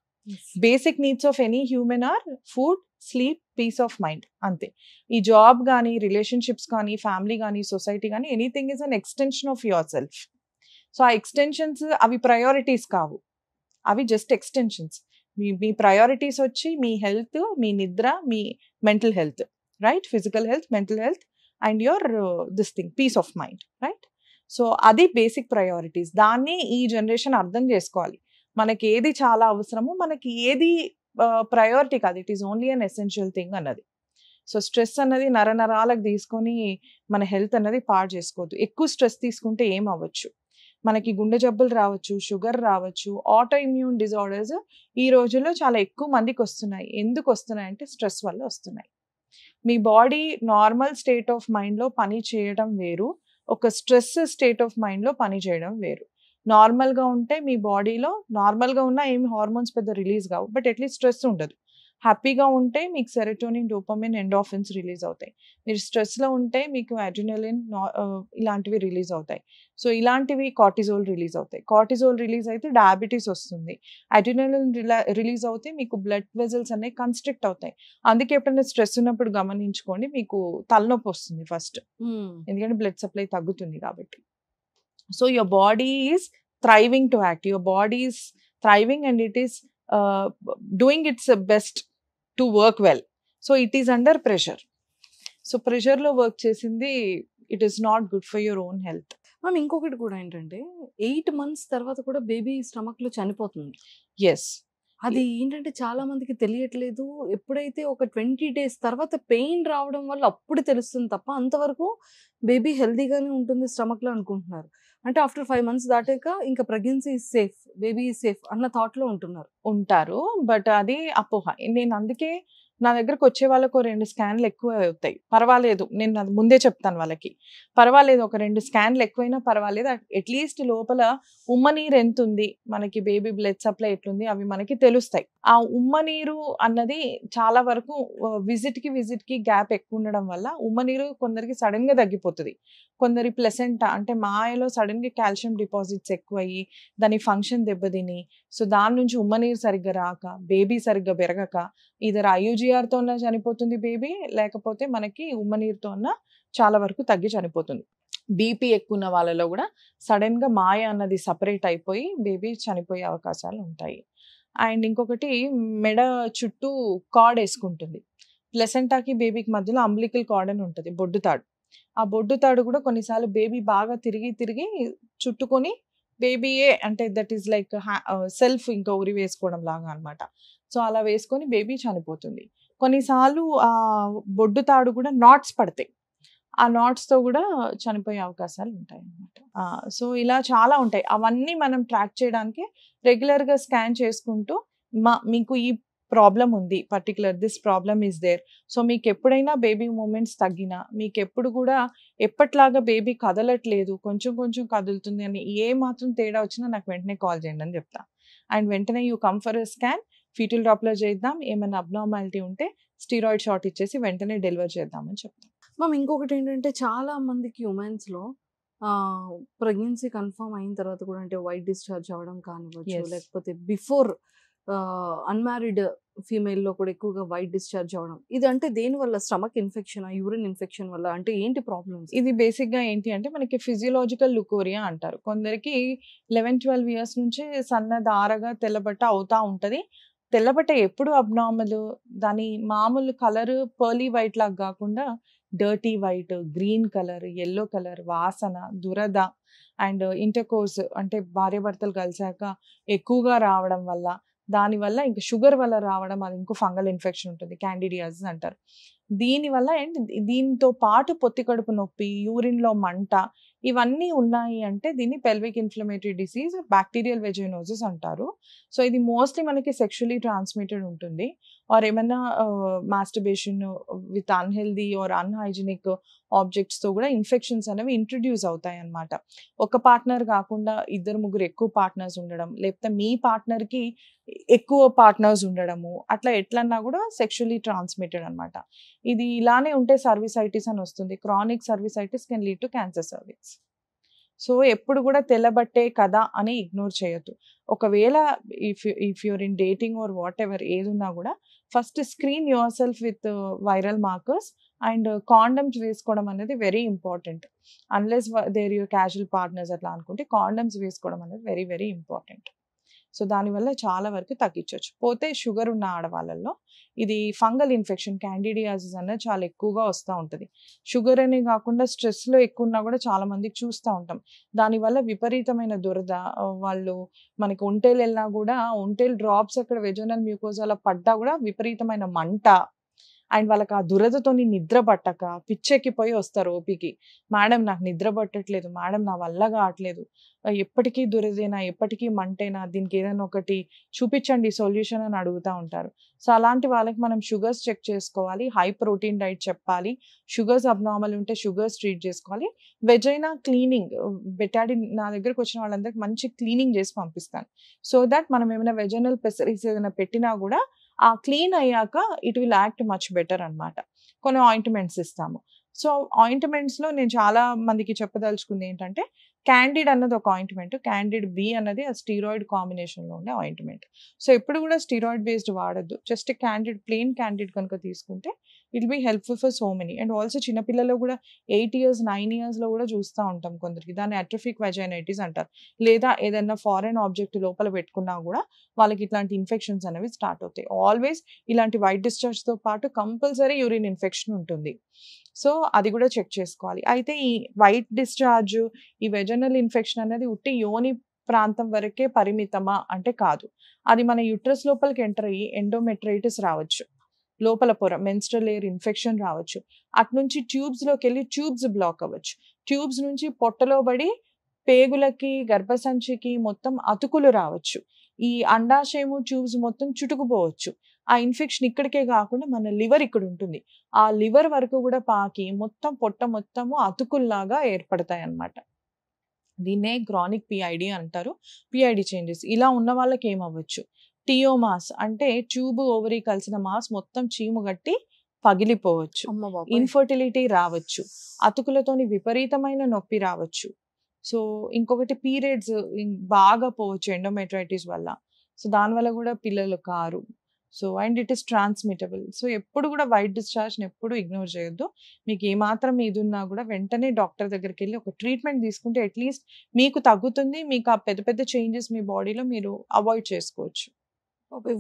basic needs of any human or food sleep peace of mind అంతే ఈ జాబ్ కానీ రిలేషన్షిప్స్ కానీ ఫ్యామిలీ కానీ సొసైటీ కానీ anything is an extension of yourself so ఆ ఎక్స్టెన్షన్స్ అవి ప్రయారిటీస్ కావు అవి జస్ట్ ఎక్స్టెన్షన్స్ మీ మీ ప్రయారిటీస్ వచ్చి మీ హెల్త్ మీ నిద్ర మీ mental health right physical health mental health and your this thing peace of mind right so అది బేసిక్ ప్రయారిటీస్ దాన్ని ఈ జనరేషన్ అర్థం చేసుకోవాలి మనకి ఏది చాలా అవసరమో మనకి ఏది ప్రయారిటీ uh, కాదు it is only an essential thing అన్నది సో స్ట్రెస్ అన్నది నరనరాలకు తీసుకొని మన హెల్త్ అన్నది పాడు చేసుకోవద్దు ఎక్కువ స్ట్రెస్ తీసుకుంటే ఏం అవ్వచ్చు మనకి గుండె జబ్బులు రావచ్చు షుగర్ రావచ్చు ఆటో ఇమ్యూన్ డిజార్డర్స్ ఈ రోజుల్లో చాలా ఎక్కువ మందికి వస్తున్నాయి ఎందుకు వస్తున్నాయి అంటే స్ట్రెస్ వల్ల వస్తున్నాయి మీ బాడీ నార్మల్ స్టేట్ ఆఫ్ మైండ్లో పని చేయడం వేరు ఒక స్ట్రెస్ స్టేట్ ఆఫ్ మైండ్లో పని చేయడం వేరు నార్మల్గా ఉంటే మీ బాడీలో నార్మల్గా ఉన్న ఏమి హార్మోన్స్ పెద్ద రిలీజ్ కావు బట్ అట్లీస్ట్ స్ట్రెస్ ఉండదు హ్యాపీగా ఉంటే మీకు సెరటోనిన్ డోపమిన్ ఎండోఫిన్స్ రిలీజ్ అవుతాయి మీరు స్ట్రెస్లో ఉంటే మీకు అడ్రినలిన్ ఇలాంటివి రిలీజ్ అవుతాయి సో ఇలాంటివి కార్టిజోల్ రిలీజ్ అవుతాయి కార్టిజోల్ రిలీజ్ అయితే డయాబెటీస్ వస్తుంది అడ్రినలిన్ రిలీజ్ అవుతే మీకు బ్లడ్ వెజల్స్ అనేవి కన్స్ట్రిక్ట్ అవుతాయి అందుకే ఎప్పుడైనా స్ట్రెస్ ఉన్నప్పుడు గమనించుకోండి మీకు తలనొప్పి వస్తుంది ఫస్ట్ ఎందుకంటే బ్లడ్ సప్లై తగ్గుతుంది కాబట్టి so your body is thriving to act your body is thriving and it is doing its best to work well so it is under pressure so ప్రెషర్లో వర్క్ చేసింది it is not good for your own health ma'am ఇంకొకటి కూడా ఏంటంటే ఎయిట్ మంత్స్ తర్వాత కూడా బేబీ స్టమక్లో చనిపోతుంది ఎస్ అది ఏంటంటే చాలా మందికి తెలియట్లేదు ఎప్పుడైతే ఒక ట్వంటీ డేస్ తర్వాత పెయిన్ రావడం వల్ల అప్పుడు తెలుస్తుంది తప్ప అంతవరకు బేబీ హెల్దీగానే ఉంటుంది స్టమక్లో అనుకుంటున్నారు అంటే ఆఫ్టర్ ఫైవ్ మంత్స్ దాటాక ఇంకా ప్రెగ్నెన్సీ సేఫ్ బేబీ సేఫ్ అన్న థాట్లో ఉంటున్నారు ఉంటారు బట్ అది అపోహ నేను అందుకే నా దగ్గరకు వచ్చే వాళ్ళకు రెండు స్కాన్లు ఎక్కువ అవుతాయి పర్వాలేదు నేను అది ముందే చెప్తాను వాళ్ళకి పర్వాలేదు ఒక రెండు స్కాన్లు ఎక్కువైనా పర్వాలేదు అట్లీస్ట్ లోపల ఉమ్మనీరు ఎంత ఉంది మనకి బేబీ బ్లడ్ సప్లై ఎట్లుంది అవి మనకి తెలుస్తాయి ఆ ఉమ్మ నీరు అన్నది చాలా వరకు విజిట్కి విజిట్కి గ్యాప్ ఎక్కువ ఉండడం వల్ల ఉమ్మ నీరు కొందరికి సడన్గా తగ్గిపోతుంది కొందరి ప్లెసెంట అంటే మాయలో సడన్గా కాల్షియం డిపాజిట్స్ ఎక్కువయ్యి దాని ఫంక్షన్ దెబ్బతిని సో దాని నుంచి ఉమ్మ నీరు సరిగ్గా రాక బేబీ సరిగ్గా పెరగక ఇదర్ ఐయుజిఆర్తో ఉన్న చనిపోతుంది బేబీ లేకపోతే మనకి ఉమ్మ నీరుతో ఉన్న చాలా వరకు తగ్గి చనిపోతుంది బీపీ ఎక్కువ ఉన్న వాళ్ళలో కూడా సడన్గా మాయ అన్నది సపరేట్ అయిపోయి బేబీ చనిపోయే అవకాశాలు ఉంటాయి అండ్ ఇంకొకటి మెడ చుట్టూ కాడ్ వేసుకుంటుంది ప్లెసెంటాకి బేబీకి మధ్యలో అంబ్లికల్ కాడ్ అని ఉంటుంది బొడ్డు తాడు ఆ బొడ్డు తాడు కూడా కొన్నిసార్లు బేబీ బాగా తిరిగి తిరిగి చుట్టుకొని బేబీయే అంటే దట్ ఈస్ లైక్ సెల్ఫ్ ఇంకా ఉరి వేసుకోవడం లాగా అనమాట సో అలా వేసుకొని బేబీ చనిపోతుంది కొన్నిసార్లు ఆ బొడ్డు తాడు కూడా నాట్స్ పడతాయి ఆ నాట్స్తో కూడా చనిపోయే అవకాశాలు ఉంటాయి అన్నమాట సో ఇలా చాలా ఉంటాయి అవన్నీ మనం ట్రాక్ చేయడానికి రెగ్యులర్గా స్కాన్ చేసుకుంటూ మా మీకు ఈ ప్రాబ్లం ఉంది particular this problem is there so మీకు ఎప్పుడైనా బేబీ మూమెంట్స్ తగ్గినా మీకు ఎప్పుడు కూడా ఎప్పట్లాగా బేబీ కదలట్లేదు కొంచెం కొంచెం కదులుతుంది అని ఏ మాత్రం తేడా వచ్చినా నాకు వెంటనే కాల్ చేయండి అని చెప్తా అండ్ వెంటనే you come for scan fetal Doppler చేద్దాం ఏమైనా అబ్నార్మాలిటీ ఉంటే స్టీరాయిడ్ షార్ట్ ఇచ్చేసి వెంటనే డెలివర్ చేద్దామని చెప్తాం మ్యామ్ ఇంకొకటి ఏంటంటే చాలా మందికి ఉమెన్స్లో ప్రెగ్నెన్సీ కన్ఫర్మ్ అయిన తర్వాత కూడా అంటే వైట్ డిశ్చార్జ్ అవ్వడం కానివ్వచ్చు లేకపోతే బిఫోర్ అన్మ్యారీడ్ ఫీమేల్లో కూడా ఎక్కువగా వైట్ డిశ్చార్జ్ అవ్వడం ఇది అంటే దేని వల్ల స్టమక్ ఇన్ఫెక్షన్ యూరిన్ ఇన్ఫెక్షన్ వల్ల అంటే ఏంటి ప్రాబ్లమ్స్ ఇది బేసిక్గా ఏంటి అంటే మనకి ఫిజియలాజికల్ లుకోరియా అంటారు కొందరికి లెవెన్ ట్వెల్వ్ ఇయర్స్ నుంచి సన్న దారగా తెల్లబట్ట అవుతా ఉంటుంది తెల్లబట్ట ఎప్పుడు అబ్నార్మల్ దాని మామూలు కలర్ పర్లీ వైట్ లాగా కాకుండా dirty white green colour yellow colour వాసన దురద అండ్ ఇంటర్కోర్స్ అంటే భార్యాభర్తలు కలిసాక ఎక్కువగా రావడం వల్ల దానివల్ల ఇంకా షుగర్ వల్ల రావడం అది ఇంకో ఫంగల్ ఇన్ఫెక్షన్ ఉంటుంది క్యాండిడియాస్ అంటారు దీనివల్ల అండ్ దీంతో పాటు పొత్తి కడుపు నొప్పి యూరిన్లో మంట ఇవన్నీ ఉన్నాయి అంటే దీన్ని pelvic inflammatory disease bacterial vaginosis అంటారు సో ఇది మోస్ట్లీ మనకి సెక్షువలీ ట్రాన్స్మిటెడ్ ఉంటుంది ఆర్ ఏమైనా masturbation with unhealthy or unhygienic ఆబ్జెక్ట్స్తో కూడా ఇన్ఫెక్షన్స్ అనేవి ఇంట్రడ్యూస్ అవుతాయి అనమాట ఒక పార్ట్నర్ కాకుండా ఇద్దరు ముగ్గురు ఎక్కువ పార్ట్నర్స్ ఉండడం లేకపోతే మీ పార్ట్నర్కి ఎక్కువ పార్ట్నర్స్ ఉండడము అట్లా ఎట్లన్నా కూడా సెక్షువలీ ట్రాన్స్మిటెడ్ అనమాట ఇది ఇలానే ఉంటే సర్వీసైటిస్ అని వస్తుంది chronic cervicitis can lead to cancer cervix so ఎప్పుడు కూడా తెల్లబట్టే కదా అని ఇగ్నోర్ చేయొద్దు ఒకవేళ if if you're in dating or whatever ఏది ఉన్నా కూడా first screen yourself with viral markers and condoms వేసుకోవడం అనేది very important unless they're your casual partners అట్లా అనుకుంటే కాండమ్స్ వేసుకోవడం అనేది వెరీ వెరీ ఇంపార్టెంట్ సో దానివల్ల చాలా వరకు తగ్గించవచ్చు పోతే షుగర్ ఉన్న ఆడవాళ్ళల్లో ఇది ఫంగల్ ఇన్ఫెక్షన్ క్యాండిడియాసిస్ అనేది చాలా ఎక్కువగా వస్తూ ఉంటుంది షుగర్ అనే కాకుండా స్ట్రెస్లో ఎక్కువ ఉన్నా కూడా చాలా మందికి చూస్తూ ఉంటాం దానివల్ల విపరీతమైన దురద వాళ్ళు మనకి ఒంటేలు వెళ్ళినా కూడా ఒంటేలు డ్రాప్స్ అక్కడ వెజోనల్ మ్యూకోజాలో పడ్డా కూడా విపరీతమైన మంట అండ్ వాళ్ళకి ఆ దురదతోని నిద్ర పట్టక పిచ్చెక్కిపోయి వస్తారు ఓపికి మేడం నాకు నిద్ర పట్టట్లేదు మేడం నా వల్ల కావట్లేదు ఎప్పటికీ దురదేనా ఎప్పటికీ మంటేనా దీనికి ఏదైనా ఒకటి చూపించండి సొల్యూషన్ అని అడుగుతూ ఉంటారు సో అలాంటి వాళ్ళకి మనం షుగర్స్ చెక్ చేసుకోవాలి హై ప్రోటీన్ డైట్ చెప్పాలి షుగర్స్ అబ్నార్మల్ ఉంటే షుగర్స్ ట్రీట్ చేసుకోవాలి వెజ్ అయినా క్లీనింగ్ బెటాడి నా దగ్గరకు వచ్చిన వాళ్ళందరికి మంచి క్లీనింగ్ చేసి పంపిస్తాను సో దాట్ మనం ఏమైనా వెజనల్ పెసరీస్ ఏదైనా పెట్టినా కూడా ఆ క్లీన్ అయ్యాక it will act much better అనమాట కొన్ని ఆయింట్మెంట్స్ ఇస్తాము సో ఆయింట్మెంట్స్లో నేను చాలా మందికి చెప్పదలుచుకుంది ఏంటంటే క్యాండిడ్ అన్నది ఒక ఆయింట్మెంట్ క్యాండిడ్ బి అన్నది ఆ స్టీరాయిడ్ కాంబినేషన్లో ఉండే ఆయింట్మెంట్ సో ఎప్పుడు కూడా స్టీరాయిడ్ బేస్డ్ వాడద్దు జస్ట్ క్యాండిడ్ ప్లెయిన్ క్యాండిడ్ కనుక తీసుకుంటే it be helpful for so many and also చిన్నపిల్లలు కూడా ఎయిట్ ఇయర్స్ నైన్ ఇయర్స్లో కూడా చూస్తూ ఉంటాం కొందరికి దాన్ని అట్రఫిక్ వెజైనైటిస్ అంటారు లేదా ఏదైనా ఫారెన్ ఆబ్జెక్ట్ లోపల పెట్టుకున్నా కూడా వాళ్ళకి ఇట్లాంటి ఇన్ఫెక్షన్స్ అనేవి స్టార్ట్ అవుతాయి ఆల్వేస్ ఇలాంటి వైట్ డిస్చార్జ్తో పాటు కంపల్సరీ యూరిన్ ఇన్ఫెక్షన్ ఉంటుంది సో అది కూడా చెక్ చేసుకోవాలి అయితే ఈ వైట్ డిశ్చార్జ్ ఈ వెజ వెజనల్ ఇన్ఫెక్షన్ అనేది ఉట్టి యోని ప్రాంతం వరకే పరిమితమా అంటే కాదు అది మన యుట్రస్ లోపలికి ఎంటర్ అయ్యి ఎండోమెట్రైటిస్ రావచ్చు లోపల పొర మెన్స్ట్రల్ ఎయిర్ ఇన్ఫెక్షన్ రావచ్చు అట్నుంచి లోకి వెళ్ళి ట్యూబ్స్ బ్లాక్ అవ్వచ్చు ట్యూబ్స్ నుంచి పొట్టలో పడి పేగులకి గర్భసంచికి మొత్తం అతుకులు రావచ్చు ఈ అండాశయము ట్యూబ్స్ మొత్తం చుటుకుపోవచ్చు ఆ ఇన్ఫెక్షన్ ఇక్కడికే కాకుండా మన లివర్ ఇక్కడ ఉంటుంది ఆ లివర్ వరకు కూడా పాకి మొత్తం పొట్ట మొత్తము అతుకుల్లాగా ఏర్పడతాయి అన్నమాట దీన్నే క్రానిక్ పిఐడి అంటారు పిఐడి చేంజెస్ ఇలా ఉన్న వాళ్ళకి ఏమవ్వచ్చు టియోమాస్ అంటే ట్యూబ్ ఓవరీ కలిసిన మాస్ మొత్తం చీము గట్టి పగిలిపోవచ్చు ఇన్ఫర్టిలిటీ రావచ్చు అతుకులతోని విపరీతమైన నొప్పి రావచ్చు సో ఇంకొకటి పీరియడ్స్ బాగా పోవచ్చు ఎండోమెట్రైటిస్ వల్ల సో దానివల్ల కూడా పిల్లలు కారు so and it is transmittable so ఎప్పుడు కూడా వైట్ డిశ్చార్జ్ని ఎప్పుడు ఇగ్నోర్ చేయొద్దు మీకు ఏమాత్రం ఇది ఉన్నా కూడా వెంటనే డాక్టర్ దగ్గరికి వెళ్ళి ఒక ట్రీట్మెంట్ తీసుకుంటే అట్లీస్ట్ మీకు తగ్గుతుంది మీకు ఆ పెద్ద పెద్ద చేంజెస్ మీ బాడీలో మీరు అవాయిడ్ చేసుకోవచ్చు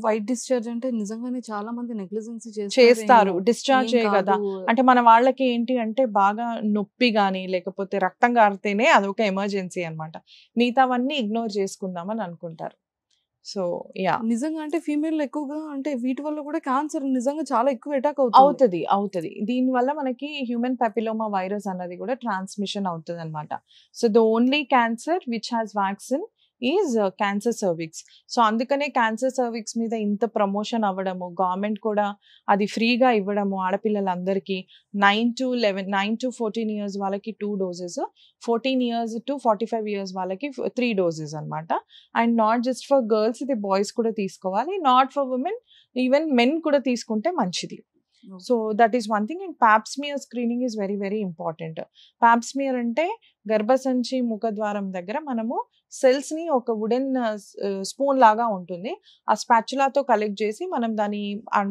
వైట్ డిశ్చార్జ్ అంటే నిజంగానే చాలా మంది నెగ్లిజెన్సీ చేస్తారు డిశ్చార్జ్ కదా అంటే మన వాళ్ళకి ఏంటి అంటే బాగా నొప్పి కానీ లేకపోతే రక్తం కారితేనే అదొక ఎమర్జెన్సీ అనమాట మిగతావన్నీ ఇగ్నోర్ చేసుకుందామని అనుకుంటారు సో యా నిజంగా అంటే ఫీమేల్ ఎక్కువగా అంటే వీటి వల్ల కూడా క్యాన్సర్ నిజంగా చాలా ఎక్కువ అటాక్ అవుతుంది అవుతుంది అవుతుంది దీని వల్ల మనకి హ్యూమన్ పెపిలోమా వైరస్ అన్నది కూడా ట్రాన్స్మిషన్ అవుతుంది అనమాట so the only cancer which has vaccine is cancer cervix so అందుకనే క్యాన్సర్ సర్వీక్స్ మీద ఇంత ప్రమోషన్ అవ్వడము గవర్నమెంట్ కూడా అది ఫ్రీగా ఇవ్వడము ఆడపిల్లలందరికీ nine to eleven nine to fourteen years వాళ్ళకి two doses fourteen years to forty five years వాళ్ళకి త్రీ డోసెస్ అనమాట and not just for girls ఇది బాయ్స్ కూడా తీసుకోవాలి not for women even men కూడా తీసుకుంటే మంచిది so that is one thing and pap smear screening is very very important pap smear అంటే గర్భసంచి ముఖద్వారం దగ్గర మనము సెల్స్ ని ఒక వుడెన్ స్పూన్ లాగా ఉంటుంది ఆ స్పాచులాతో కలెక్ట్ చేసి మనం దాని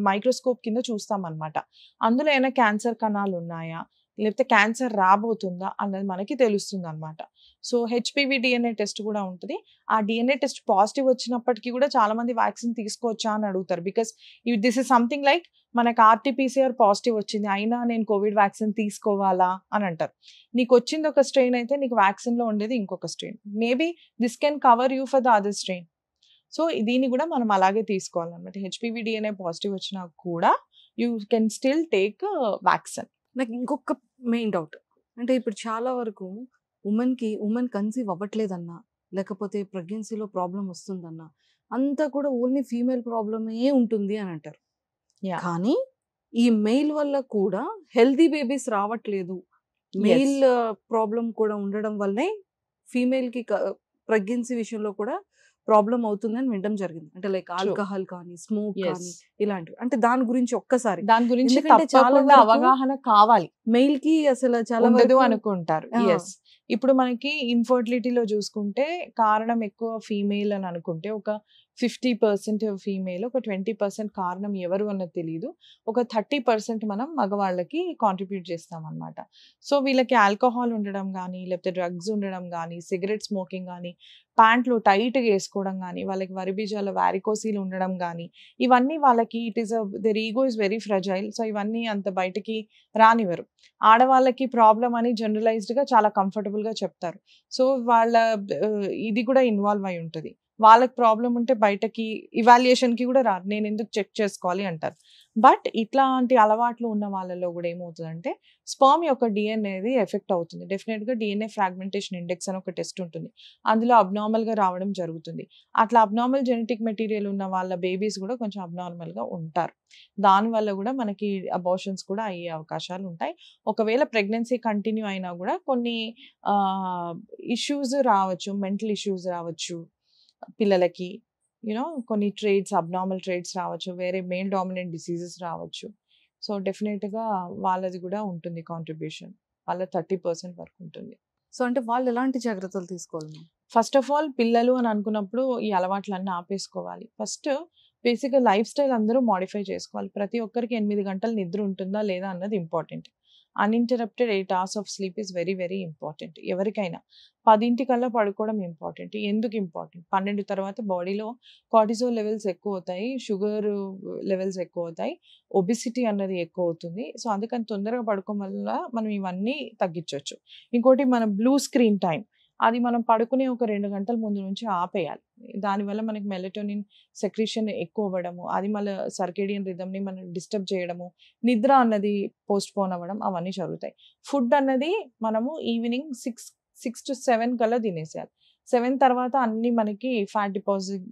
మైక్రోస్కోప్ కింద చూస్తాం అనమాట అందులో ఏమైనా క్యాన్సర్ కణాలు ఉన్నాయా లేకపోతే క్యాన్సర్ రాబోతుందా అన్నది మనకి తెలుస్తుంది అనమాట సో హెచ్పివి డిఎన్ఏ టెస్ట్ కూడా ఉంటుంది ఆ డిఎన్ఏ టెస్ట్ పాజిటివ్ వచ్చినప్పటికీ కూడా చాలా మంది వ్యాక్సిన్ తీసుకోవచ్చా అని అడుగుతారు బికాస్ ఇవి దిస్ ఇస్ సంథింగ్ లైక్ మనకు ఆర్టీపీసీఆర్ పాజిటివ్ వచ్చింది అయినా నేను కోవిడ్ వ్యాక్సిన్ తీసుకోవాలా అని అంటారు నీకు వచ్చింది ఒక స్ట్రెయిన్ అయితే నీకు వ్యాక్సిన్లో ఉండేది ఇంకొక strain maybe this can cover you for the other strain so దీన్ని కూడా మనం అలాగే తీసుకోవాలన్నమాట హెచ్పివి డిఎన్ఏ పాజిటివ్ వచ్చినా కూడా you can still take vaccine నాకు ఇంకొక మెయిన్ డౌట్ అంటే ఇప్పుడు చాలా వరకు ఉమెన్కి ఉమెన్ కన్సీవ్ అవ్వట్లేదన్నా లేకపోతే ప్రెగ్నెన్సీలో ప్రాబ్లం వస్తుందన్నా అంతా కూడా ఓన్లీ ఫీమేల్ ప్రాబ్లమే ఉంటుంది అని అంటారు కానీ ఈ మెయిల్ వల్ల కూడా హెల్దీ బేబీస్ రావట్లేదు మెయిల్ ప్రాబ్లం కూడా ఉండడం వల్లే ఫీమేల్కి ప్రెగ్నెన్సీ విషయంలో కూడా ప్రాబ్లం అని వినడం జరిగింది అంటే లైక్ ఆల్కహాల్ కానీ స్మోక్ కానీ ఇలాంటివి అంటే దాని గురించి ఒక్కసారి దాని గురించి చాలా అవగాహన కావాలి మెయిల్ కి అసలు చాలా అనుకుంటారు ఇప్పుడు మనకి ఇన్ఫర్టిలిటీలో చూసుకుంటే కారణం ఎక్కువ ఫీమేల్ అని అనుకుంటే ఒక ఫిఫ్టీ పర్సెంట్ ఫీమేల్ ఒక ట్వంటీ పర్సెంట్ కారణం ఎవరు అన్నది తెలియదు ఒక థర్టీ పర్సెంట్ మనం మగవాళ్ళకి కాంట్రిబ్యూట్ చేస్తామన్నమాట సో వీళ్ళకి ఆల్కహాల్ ఉండడం కానీ లేకపోతే డ్రగ్స్ ఉండడం కానీ సిగరెట్ స్మోకింగ్ కానీ ప్యాంట్లు టైట్గా వేసుకోవడం కానీ వాళ్ళకి వరి బీజాల వారికోసీలు ఉండడం కానీ ఇవన్నీ వాళ్ళకి it is a their ego is very fragile so ఇవన్నీ అంత బయటికి రానివ్వరు ఆడవాళ్ళకి ప్రాబ్లం అని జనరలైజ్డ్గా చాలా కంఫర్టబుల్గా చెప్తారు సో వాళ్ళ ఇది కూడా ఇన్వాల్వ్ అయి ఉంటుంది వాళ్ళకి ప్రాబ్లం ఉంటే బయటకి ఇవాల్యుయేషన్కి కూడా రాదు నేను ఎందుకు చెక్ చేసుకోవాలి అంటారు బట్ ఇట్లాంటి అలవాట్లు ఉన్న వాళ్ళలో కూడా ఏమవుతుందంటే స్పర్మ్ యొక్క డిఎన్ఏది ఎఫెక్ట్ అవుతుంది డెఫినెట్గా డిఎన్ఏ ఫ్రాగ్మెంటేషన్ ఇండెక్స్ అని ఒక టెస్ట్ ఉంటుంది అందులో అబ్నార్మల్గా రావడం జరుగుతుంది అట్లా అబ్నార్మల్ జెనెటిక్ మెటీరియల్ ఉన్న వాళ్ళ బేబీస్ కూడా కొంచెం అబ్నార్మల్గా ఉంటారు దానివల్ల కూడా మనకి అబోషన్స్ కూడా అయ్యే అవకాశాలు ఉంటాయి ఒకవేళ ప్రెగ్నెన్సీ కంటిన్యూ అయినా కూడా కొన్ని ఇష్యూస్ రావచ్చు మెంటల్ ఇష్యూస్ రావచ్చు పిల్లలకి యూనో కొన్ని ట్రేడ్స్ అబ్నార్మల్ ట్రేడ్స్ రావచ్చు వేరే మెయిన్ డామినెంట్ డిసీజెస్ రావచ్చు సో డెఫినెట్గా వాళ్ళది కూడా ఉంటుంది కాంట్రిబ్యూషన్ వాళ్ళ థర్టీ పర్సెంట్ వరకు ఉంటుంది సో అంటే వాళ్ళు ఎలాంటి జాగ్రత్తలు తీసుకోవాలి ఫస్ట్ ఆఫ్ ఆల్ పిల్లలు అని అనుకున్నప్పుడు ఈ అలవాట్లన్నీ ఆపేసుకోవాలి ఫస్ట్ బేసిక్గా లైఫ్ స్టైల్ అందరూ మాడిఫై చేసుకోవాలి ప్రతి ఒక్కరికి ఎనిమిది గంటలు నిద్ర ఉంటుందా లేదా అన్నది important uninterrupted eight hours of sleep is very very important ఎవరికైనా పదింటికల్లా పడుకోవడం ఇంపార్టెంట్ ఎందుకు ఇంపార్టెంట్ పన్నెండు తర్వాత బాడీలో కార్టిజోల్ లెవెల్స్ ఎక్కువ అవుతాయి షుగర్ లెవెల్స్ ఎక్కువ అవుతాయి ఒబిసిటీ అన్నది ఎక్కువ అవుతుంది సో అందుకని తొందరగా పడుకోవడం వల్ల మనం ఇవన్నీ తగ్గించవచ్చు ఇంకోటి మన బ్లూ స్క్రీన్ టైం అది మనం పడుకునే ఒక రెండు గంటల ముందు నుంచి ఆపేయాలి దానివల్ల మనకి మెలటోనిన్ సెక్రిషన్ ఎక్కువ అవ్వడము అది మళ్ళీ సర్కేడియన్ రిధమ్ని మనం డిస్టర్బ్ చేయడము నిద్ర అన్నది పోస్ట్ పోన్ అవ్వడం అవన్నీ జరుగుతాయి ఫుడ్ అన్నది మనము evening six six to seven కల్లా తినేసేయాలి సెవెన్ తర్వాత అన్ని మనకి ఫ్యాట్ డిపాజిట్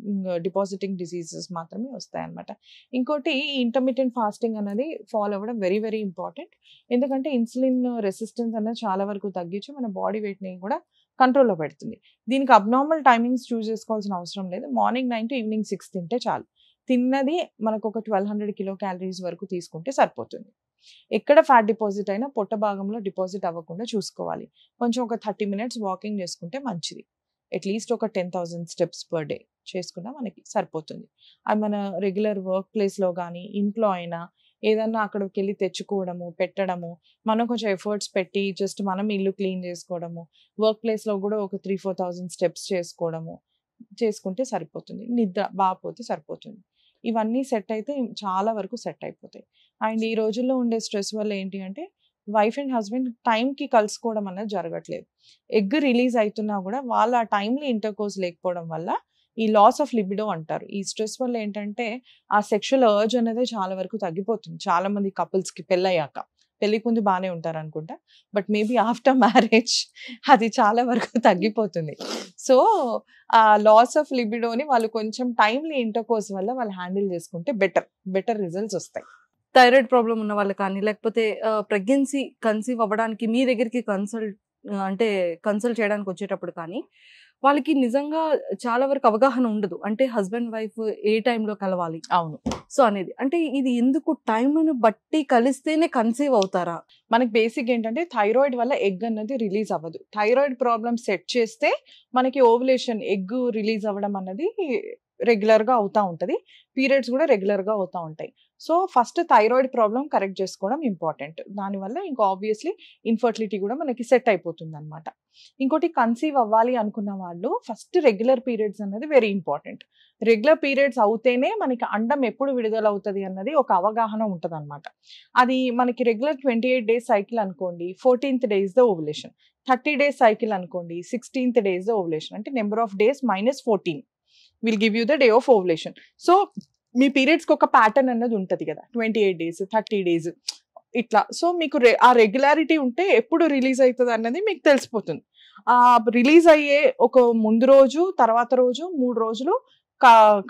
డిపాజిటింగ్ డిసీజెస్ మాత్రమే వస్తాయి అనమాట ఇంకోటి ఇంటర్మీడియట్ ఫాస్టింగ్ అనేది ఫాలో అవ్వడం వెరీ వెరీ ఇంపార్టెంట్ ఎందుకంటే ఇన్సులిన్ రెసిస్టెన్స్ అనేది చాలా వరకు తగ్గించి మన బాడీ వెయిట్ని కూడా కంట్రోల్లో పెడుతుంది దీనికి అబ్నార్మల్ టైమింగ్స్ చూస్ చేసుకోవాల్సిన అవసరం లేదు morning nine to evening six తింటే చాలు తిన్నది మనకు ఒక ట్వెల్వ్ హండ్రెడ్ కిలో క్యాలరీస్ వరకు తీసుకుంటే సరిపోతుంది ఎక్కడ ఫ్యాట్ డిపాజిట్ అయినా పొట్ట భాగంలో డిపాజిట్ అవ్వకుండా చూసుకోవాలి కొంచెం ఒక థర్టీ మినిట్స్ వాకింగ్ చేసుకుంటే మంచిది అట్లీస్ట్ ఒక ten thousand steps per day చేసుకున్నా మనకి సరిపోతుంది అది మన రెగ్యులర్ వర్క్ ప్లేస్లో కానీ ఇంట్లో అయినా ఏదన్నా అక్కడికి వెళ్ళి తెచ్చుకోవడము పెట్టడము మనం కొంచెం ఎఫర్ట్స్ పెట్టి జస్ట్ మనం ఇల్లు క్లీన్ చేసుకోవడము వర్క్ ప్లేస్లో కూడా ఒక త్రీ ఫోర్ థౌజండ్ స్టెప్స్ చేసుకోవడము చేసుకుంటే సరిపోతుంది నిద్ర బాగపోతే సరిపోతుంది ఇవన్నీ సెట్ అయితే చాలా వరకు సెట్ అయిపోతాయి అండ్ ఈ రోజుల్లో ఉండే స్ట్రెస్ వల్ల ఏంటి అంటే వైఫ్ అండ్ హస్బెండ్ టైంకి కలుసుకోవడం అనేది జరగట్లేదు ఎగ్ రిలీజ్ అవుతున్నా కూడా వాళ్ళు ఆ టైంలో ఇంటర్కోర్స్ లేకపోవడం వల్ల ఈ లాస్ ఆఫ్ లిబిడో అంటారు ఈ స్ట్రెస్ వల్ల ఏంటంటే ఆ సెక్షువల్ అర్జ్ అనేది చాలా వరకు తగ్గిపోతుంది చాలా మంది కపుల్స్ కి పెళ్ళయ్యాక పెళ్ళికి ముందు బాగానే ఉంటారు అనుకుంటా బట్ మేబీ ఆఫ్టర్ మ్యారేజ్ అది చాలా వరకు తగ్గిపోతుంది సో ఆ లాస్ ఆఫ్ లిబిడోని వాళ్ళు కొంచెం టైమ్లీ ఇంటర్కోర్స్ వల్ల వాళ్ళు హ్యాండిల్ చేసుకుంటే బెటర్ బెటర్ రిజల్ట్స్ వస్తాయి థైరాయిడ్ ప్రాబ్లం ఉన్న వాళ్ళు కానీ లేకపోతే ప్రెగ్నెన్సీ కన్సీవ్ అవ్వడానికి మీ దగ్గరికి కన్సల్ట్ అంటే కన్సల్ట్ చేయడానికి వచ్చేటప్పుడు కానీ వాళ్ళకి నిజంగా చాలా వరకు అవగాహన ఉండదు అంటే హస్బెండ్ వైఫ్ ఏ టైంలో కలవాలి అవును సో అనేది అంటే ఇది ఎందుకు టైంను బట్టి కలిస్తేనే కన్సీవ్ అవుతారా మనకి బేసిక్ ఏంటంటే థైరాయిడ్ వల్ల ఎగ్ అన్నది రిలీజ్ అవ్వదు థైరాయిడ్ ప్రాబ్లమ్ సెట్ చేస్తే మనకి ఓవులేషన్ ఎగ్ రిలీజ్ అవ్వడం అన్నది రెగ్యులర్గా అవుతూ ఉంటుంది పీరియడ్స్ కూడా రెగ్యులర్గా అవుతూ ఉంటాయి so first thyroid problem correct చేసుకోవడం ఇంపార్టెంట్ దానివల్ల ఇంకా ఆబ్వియస్లీ ఇన్ఫర్టిలిటీ కూడా మనకి సెట్ అయిపోతుంది అనమాట ఇంకోటి కన్సీవ్ అవ్వాలి అనుకున్న వాళ్ళు ఫస్ట్ రెగ్యులర్ పీరియడ్స్ అనేది వెరీ ఇంపార్టెంట్ రెగ్యులర్ పీరియడ్స్ అవుతేనే మనకి అండం ఎప్పుడు విడుదల అవుతుంది అన్నది ఒక అవగాహన ఉంటుంది అనమాట అది మనకి regular twenty eight days cycle అనుకోండి fourteenth days the ovulation thirty days cycle అనుకోండి సిక్స్టీన్త్ డేస్ ద ఓవులేషన్ అంటే number of days minus fourteen will give you the day of ovulation so మీ పీరియడ్స్కి ఒక ప్యాటర్న్ అన్నది ఉంటుంది కదా twenty eight days thirty days ఇట్లా సో మీకు ఆ రెగ్యులారిటీ ఉంటే ఎప్పుడు రిలీజ్ అవుతుంది అన్నది మీకు తెలిసిపోతుంది ఆ రిలీజ్ అయ్యే ఒక ముందు రోజు తర్వాత రోజు మూడు రోజులు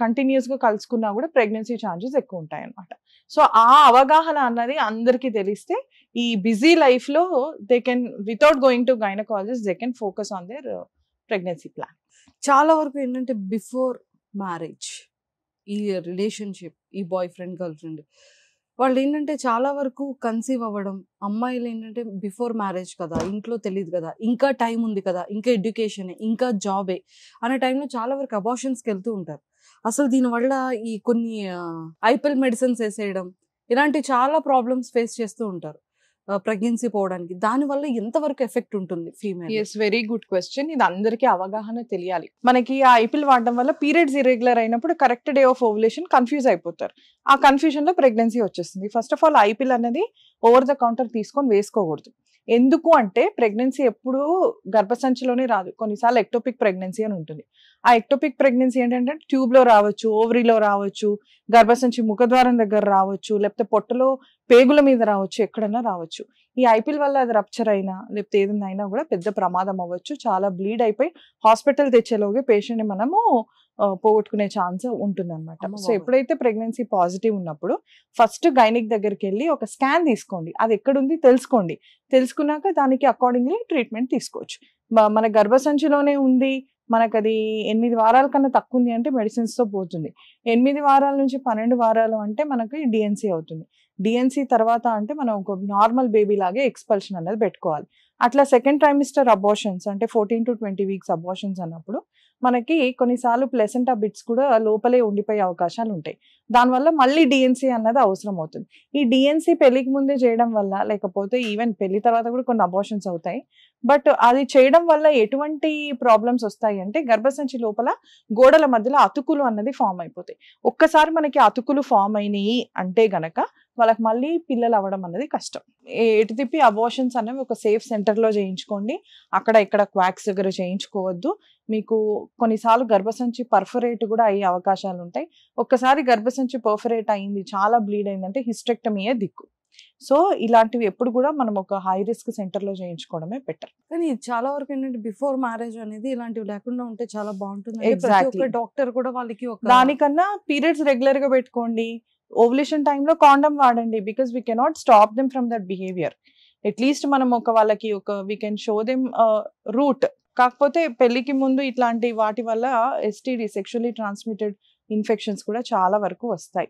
కంటిన్యూస్గా కలుసుకున్నా కూడా ప్రెగ్నెన్సీ ఛాన్సెస్ ఎక్కువ ఉంటాయి అనమాట సో ఆ అవగాహన అన్నది అందరికీ తెలిస్తే ఈ బిజీ లైఫ్లో they can without going to gynaecologist they can focus on their pregnancy plan చాలా వరకు ఏంటంటే బిఫోర్ మ్యారేజ్ ఈ రిలేషన్షిప్ ఈ బాయ్ ఫ్రెండ్ గర్ల్ ఫ్రెండ్ వాళ్ళు ఏంటంటే చాలా వరకు కన్సీవ్ అవ్వడం అమ్మాయిలు ఏంటంటే బిఫోర్ మ్యారేజ్ కదా ఇంట్లో తెలియదు కదా ఇంకా టైం ఉంది కదా ఇంకా ఎడ్యుకేషనే ఇంకా జాబే అనే టైంలో చాలా వరకు అబార్షన్స్కి వెళ్తూ ఉంటారు అసలు దీనివల్ల ఈ కొన్ని ఐపిఎల్ మెడిసిన్స్ వేసేయడం ఇలాంటి చాలా ప్రాబ్లమ్స్ ఫేస్ చేస్తూ ఉంటారు ప్రెగ్నెన్సీ పోవడానికి దానివల్ల ఎంతవరకు ఎఫెక్ట్ ఉంటుంది female yes very good question ఇది అందరికీ అవగాహన తెలియాలి మనకి ఆ ఐపిల్ వాడడం వల్ల పీరియడ్స్ ఇరెగ్యులర్ అయినప్పుడు correct day of ovulation confuse అయిపోతారు ఆ లో ప్రెగ్నెన్సీ వచ్చేస్తుంది ఫస్ట్ ఆఫ్ ఆల్ ఐపిల్ అనేది ఓవర్ ద కౌంటర్ తీసుకొని వేసుకోకూడదు ఎందుకు అంటే ప్రెగ్నెన్సీ ఎప్పుడు గర్భసంచిలోనే రాదు కొన్నిసార్లు ఎక్టోపిక్ ప్రెగ్నెన్సీ అని ఉంటుంది ఆ ఎక్టోపిక్ ప్రెగ్నెన్సీ ఏంటంటే ట్యూబ్లో రావచ్చు ఓవరీలో రావచ్చు గర్భసంచి ముఖద్వారం దగ్గర రావచ్చు లేకపోతే పొట్టలో పేగుల మీద రావచ్చు ఎక్కడన్నా రావచ్చు ఈ ఐపీఎల్ వల్ల అది రప్చర్ అయినా లేకపోతే ఏదైనా అయినా కూడా పెద్ద ప్రమాదం అవ్వచ్చు చాలా బ్లీడ్ అయిపోయి హాస్పిటల్ తెచ్చేలోగే పేషెంట్ని మనము పోగొట్టుకునే ఛాన్స్ అనమాట సో ఎప్పుడైతే ప్రెగ్నెన్సీ పాజిటివ్ ఉన్నప్పుడు ఫస్ట్ గైనిక్ దగ్గరికి వెళ్ళి ఒక స్కాన్ తీసుకోండి అది ఎక్కడుంది తెలుసుకోండి తెలుసుకున్నాక దానికి అకార్డింగ్లీ ట్రీట్మెంట్ తీసుకోవచ్చు మన గర్భసంచిలోనే ఉంది మనకు అది ఎనిమిది వారాల కన్నా తక్కువ ఉంది అంటే మెడిసిన్స్తో పోతుంది ఎనిమిది వారాల నుంచి పన్నెండు వారాలు అంటే మనకి డిఎన్సీ అవుతుంది డిఎన్సీ తర్వాత అంటే మనం ఒక నార్మల్ బేబీ లాగే ఎక్స్పల్షన్ అనేది పెట్టుకోవాలి అట్లా సెకండ్ ట్రైమిస్టర్ అబోషన్స్ అంటే fourteen to twenty weeks abortions అన్నప్పుడు మనకి కొన్నిసార్లు ఆ బిట్స్ కూడా లోపలే ఉండిపోయే అవకాశాలు ఉంటాయి దానివల్ల మళ్ళీ డిఎన్సీ అన్నది అవసరం అవుతుంది ఈ డిఎన్సీ పెళ్లికి ముందే చేయడం వల్ల లేకపోతే ఈవెన్ పెళ్లి తర్వాత కూడా కొన్ని అబోషన్స్ అవుతాయి బట్ అది చేయడం వల్ల ఎటువంటి ప్రాబ్లమ్స్ వస్తాయి అంటే గర్భసంచి లోపల గోడల మధ్యలో అతుకులు అన్నది ఫామ్ అయిపోతాయి ఒక్కసారి మనకి అతుకులు ఫామ్ అయినాయి అంటే గనక వాళ్ళకి మళ్ళీ పిల్లలు అవ్వడం అనేది కష్టం ఎటు తిప్పి అబోషన్స్ అనేవి ఒక సేఫ్ సెంటర్లో చేయించుకోండి అక్కడ ఇక్కడ క్వాక్స్ దగ్గర చేయించుకోవద్దు మీకు కొన్నిసార్లు గర్భసంచి పర్ఫరేట్ కూడా అయ్యే అవకాశాలు ఉంటాయి ఒక్కసారి గర్భసంచి పర్ఫరేట్ అయింది చాలా బ్లీడ్ అయిందంటే హిస్టెక్టమీయే దిక్కు సో ఇలాంటివి ఎప్పుడు కూడా మనం ఒక హై రిస్క్ సెంటర్లో చేయించుకోవడమే బెటర్ కానీ చాలా వరకు ఏంటంటే బిఫోర్ మ్యారేజ్ అనేది ఇలాంటివి లేకుండా ఉంటే చాలా బాగుంటుంది డాక్టర్ కూడా వాళ్ళకి దానికన్నా పీరియడ్స్ రెగ్యులర్ గా పెట్టుకోండి ఓవలేషన్ టైంలో కాండమ్ వాడండి because we cannot stop them from that behaviour at least మనం ఒక వాళ్ళకి ఒక we can show them route కాకపోతే పెళ్లికి ముందు ఇట్లాంటి వాటి వల్ల ఎస్టీడీ సెక్షువలీ ట్రాన్స్మిటెడ్ ఇన్ఫెక్షన్స్ కూడా చాలా వరకు వస్తాయి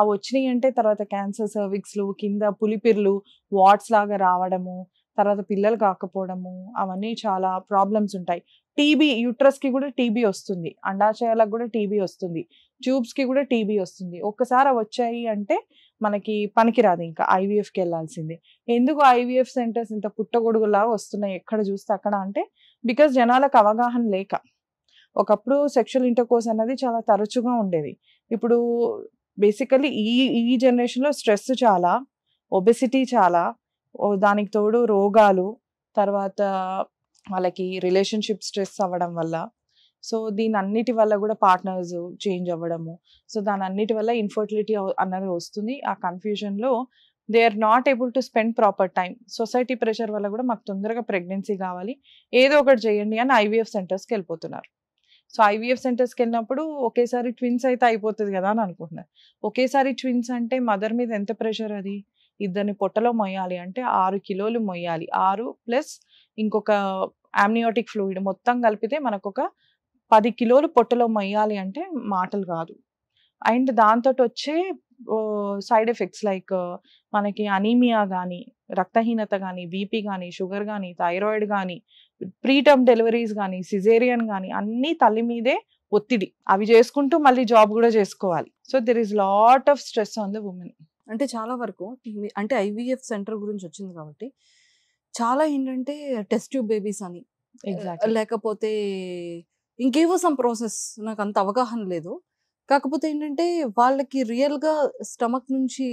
అవి వచ్చినాయి అంటే తర్వాత క్యాన్సర్ సర్విక్స్లు కింద పులిపిర్లు వాట్స్ లాగా రావడము తర్వాత పిల్లలు కాకపోవడము అవన్నీ చాలా ప్రాబ్లమ్స్ ఉంటాయి టీబీ యూట్రస్కి కూడా టీబీ వస్తుంది అండాశయాలకు కూడా టీబీ వస్తుంది ట్యూబ్స్కి కూడా టీబీ వస్తుంది ఒక్కసారి వచ్చాయి అంటే మనకి పనికిరాదు ఇంకా ఐవీఎఫ్కి వెళ్ళాల్సింది ఎందుకు ఐవీఎఫ్ సెంటర్స్ ఇంత పుట్టగొడుగులాగా వస్తున్నాయి ఎక్కడ చూస్తే అక్కడ అంటే బికాస్ జనాలకు అవగాహన లేక ఒకప్పుడు సెక్షువల్ ఇంటర్కోర్స్ అనేది చాలా తరచుగా ఉండేది ఇప్పుడు బేసికలీ ఈ ఈ జనరేషన్లో స్ట్రెస్ చాలా ఒబెసిటీ చాలా దానికి తోడు రోగాలు తర్వాత వాళ్ళకి రిలేషన్షిప్ స్ట్రెస్ అవ్వడం వల్ల సో దీని అన్నిటి వల్ల కూడా పార్ట్నర్స్ చేంజ్ అవ్వడము సో దాని అన్నిటి వల్ల ఇన్ఫర్టిలిటీ అన్నది వస్తుంది ఆ కన్ఫ్యూజన్లో they are not able to spend proper time society pressure వల్ల కూడా మాకు తొందరగా ప్రెగ్నెన్సీ కావాలి ఏదో ఒకటి చేయండి అని ఐవీఎఫ్ సెంటర్స్కి వెళ్ళిపోతున్నారు సో ఐవీఎఫ్ సెంటర్స్కి వెళ్ళినప్పుడు ఒకేసారి ట్విన్స్ అయితే అయిపోతుంది కదా అని అనుకుంటున్నారు ఒకేసారి ట్విన్స్ అంటే మదర్ మీద ఎంత ప్రెషర్ అది ఇద్దరిని పొట్టలో మొయ్యాలి అంటే ఆరు కిలోలు మొయ్యాలి ఆరు ప్లస్ ఇంకొక యామ్నియోటిక్ ఫ్లూయిడ్ మొత్తం కలిపితే మనకు ఒక పది కిలోలు పొట్టలో మొయ్యాలి అంటే మాటలు కాదు అండ్ దాంతో వచ్చే సైడ్ ఎఫెక్ట్స్ లైక్ మనకి అనీమియా కానీ రక్తహీనత కానీ బీపీ కానీ షుగర్ కానీ థైరాయిడ్ కానీ ప్రీటర్మ్ డెలివరీస్ కానీ సిజేరియన్ కానీ అన్నీ తల్లి మీదే ఒత్తిడి అవి చేసుకుంటూ మళ్ళీ జాబ్ కూడా చేసుకోవాలి so there is lot of stress on the women అంటే చాలా వరకు అంటే ఐవీఎఫ్ సెంటర్ గురించి వచ్చింది కాబట్టి చాలా ఏంటంటే టెస్ట్ ట్యూబ్ బేబీస్ అని లేకపోతే ఇంకేవో సమ్ ప్రాసెస్ నాకు అంత అవగాహన లేదు కాకపోతే ఏంటంటే వాళ్ళకి రియల్గా స్టమక్ నుంచి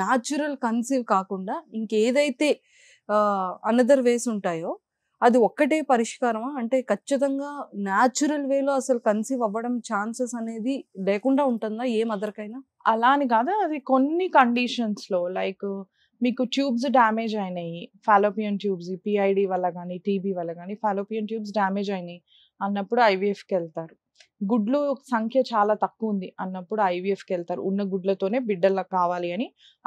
న్యాచురల్ కన్సీవ్ కాకుండా ఇంకేదైతే అనదర్ వేస్ ఉంటాయో అది ఒక్కటే పరిష్కారమా అంటే ఖచ్చితంగా న్యాచురల్ వేలో అసలు కన్సీవ్ అవ్వడం ఛాన్సెస్ అనేది లేకుండా ఉంటుందా ఏ మదర్కైనా అలా అని కాదు అది కొన్ని కండిషన్స్లో లైక్ మీకు ట్యూబ్స్ డ్యామేజ్ అయినాయి ఫాలోపియన్ ట్యూబ్స్ పిఐడి వల్ల కానీ టీబీ వల్ల కానీ ఫాలోపియన్ ట్యూబ్స్ డ్యామేజ్ అయినాయి అన్నప్పుడు ఐవీఎఫ్కి వెళ్తారు గుడ్లు సంఖ్య చాలా తక్కువ ఉంది అన్నప్పుడు ఐవీఎఫ్కి వెళ్తారు ఉన్న గుడ్లతోనే బిడ్డలకు కావాలి అని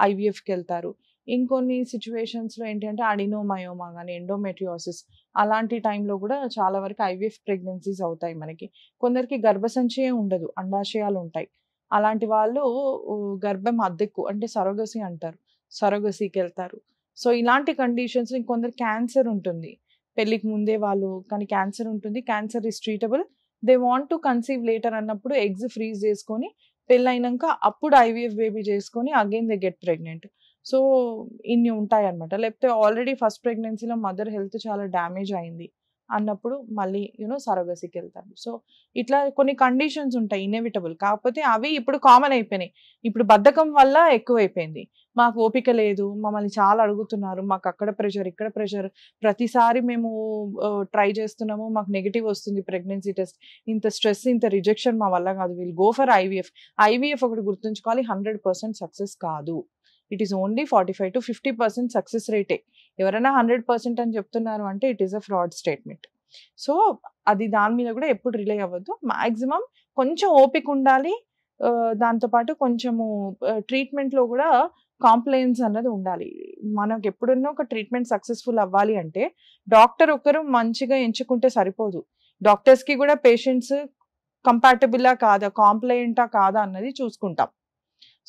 ఐవీఎఫ్కి వెళ్తారు ఇంకొన్ని సిచ్యువేషన్స్లో ఏంటంటే అడినోమయోమా కానీ ఎండోమెట్రియోసిస్ అలాంటి టైంలో కూడా చాలా వరకు ఐవీఎఫ్ ప్రెగ్నెన్సీస్ అవుతాయి మనకి కొందరికి గర్భసంచే ఉండదు అండాశయాలు ఉంటాయి అలాంటి వాళ్ళు గర్భం అద్దెక్కు అంటే సరోగసి అంటారు సరోగసీకి వెళ్తారు సో ఇలాంటి కండిషన్స్ ఇంకొందరు క్యాన్సర్ ఉంటుంది పెళ్ళికి ముందే వాళ్ళు కానీ క్యాన్సర్ ఉంటుంది cancer is treatable they want to conceive later అన్నప్పుడు ఎగ్స్ ఫ్రీజ్ చేసుకొని పెళ్ళైనాక అప్పుడు ఐవీఎఫ్ బేబీ చేసుకొని again they get pregnant so ఇన్ని ఉంటాయి అనమాట లేకపోతే ఆల్రెడీ ఫస్ట్ ప్రెగ్నెన్సీలో మదర్ హెల్త్ చాలా డ్యామేజ్ అయింది అన్నప్పుడు మళ్ళీ యూనో సరోగసీకి వెళ్తారు సో ఇట్లా కొన్ని కండిషన్స్ ఉంటాయి ఇన్ఎవిటబుల్ కాకపోతే అవి ఇప్పుడు కామన్ అయిపోయినాయి ఇప్పుడు బద్ధకం వల్ల ఎక్కువైపోయింది మాకు ఓపిక లేదు మమ్మల్ని చాలా అడుగుతున్నారు మాకు అక్కడ ప్రెషర్ ఇక్కడ ప్రెషర్ ప్రతిసారి మేము ట్రై చేస్తున్నాము మాకు నెగిటివ్ వస్తుంది ప్రెగ్నెన్సీ టెస్ట్ ఇంత స్ట్రెస్ ఇంత రిజెక్షన్ మా వల్ల కాదు వీళ్ళు గో ఫర్ ఐవీఎఫ్ ఐవీఎఫ్ ఒకటి గుర్తుంచుకోవాలి హండ్రెడ్ సక్సెస్ కాదు it is only forty five to fifty percent success రేటే ఎవరైనా హండ్రెడ్ పర్సెంట్ అని చెప్తున్నారు అంటే it is a fraud statement so అది దాని మీద కూడా ఎప్పుడు రిలే అవ్వద్దు మాక్సిమం కొంచెం ఓపిక ఉండాలి దాంతోపాటు కొంచెము ట్రీట్మెంట్లో కూడా కాంప్లైన్స్ అన్నది ఉండాలి మనకు ఎప్పుడున్నా ఒక ట్రీట్మెంట్ సక్సెస్ఫుల్ అవ్వాలి అంటే డాక్టర్ ఒకరు మంచిగా ఎంచుకుంటే సరిపోదు డాక్టర్స్కి కూడా పేషెంట్స్ కంపాటబుల్లా కాదా కాంప్లైంటా కాదా అన్నది చూసుకుంటాం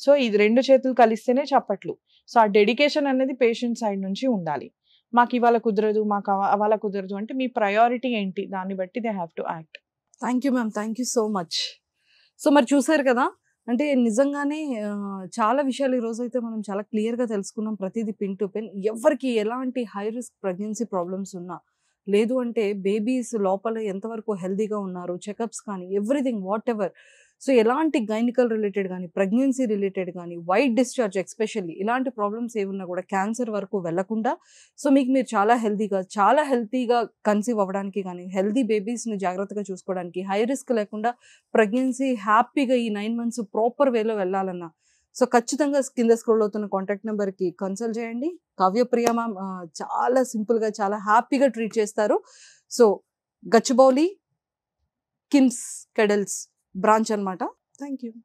సో ఇది రెండు చేతులు కలిస్తేనే చప్పట్లు సో ఆ డెడికేషన్ అనేది పేషెంట్ సైడ్ నుంచి ఉండాలి మాకు ఇవాళ కుదరదు మాకు అవాళ కుదరదు అంటే మీ ప్రయారిటీ ఏంటి దాన్ని బట్టి they have to act thank you ma'am thank you so much so మరి చూసారు కదా అంటే నిజంగానే చాలా విషయాలు ఈరోజు అయితే మనం చాలా క్లియర్గా తెలుసుకున్నాం ప్రతిదీ పిన్ టు పిన్ ఎవరికి ఎలాంటి హై రిస్క్ ప్రెగ్నెన్సీ ప్రాబ్లమ్స్ ఉన్నా లేదు అంటే బేబీస్ లోపల ఎంతవరకు హెల్దీగా ఉన్నారు చెకప్స్ కానీ ఎవ్రీథింగ్ వాట్ ఎవర్ సో ఎలాంటి గైనికల్ రిలేటెడ్ కానీ ప్రెగ్నెన్సీ రిలేటెడ్ కానీ వైట్ డిశ్చార్జ్ ఎక్స్పెషల్లీ ఇలాంటి ప్రాబ్లమ్స్ ఏమున్నా కూడా క్యాన్సర్ వరకు వెళ్లకుండా సో మీకు మీరు చాలా హెల్తీగా చాలా హెల్తీగా కన్సీవ్ అవ్వడానికి కానీ హెల్తీ బేబీస్ని జాగ్రత్తగా చూసుకోవడానికి హై రిస్క్ లేకుండా ప్రెగ్నెన్సీ హ్యాపీగా ఈ నైన్ మంత్స్ ప్రాపర్ వేలో వెళ్ళాలన్నా సో ఖచ్చితంగా కింద స్క్రోల్ అవుతున్న కాంటాక్ట్ నెంబర్కి కన్సల్ట్ చేయండి కావ్యప్రియ మ్యామ్ చాలా సింపుల్గా చాలా హ్యాపీగా ట్రీట్ చేస్తారు so Gachibowli KIMS Cuddles branch అనమాట థ్యాంక్ యూ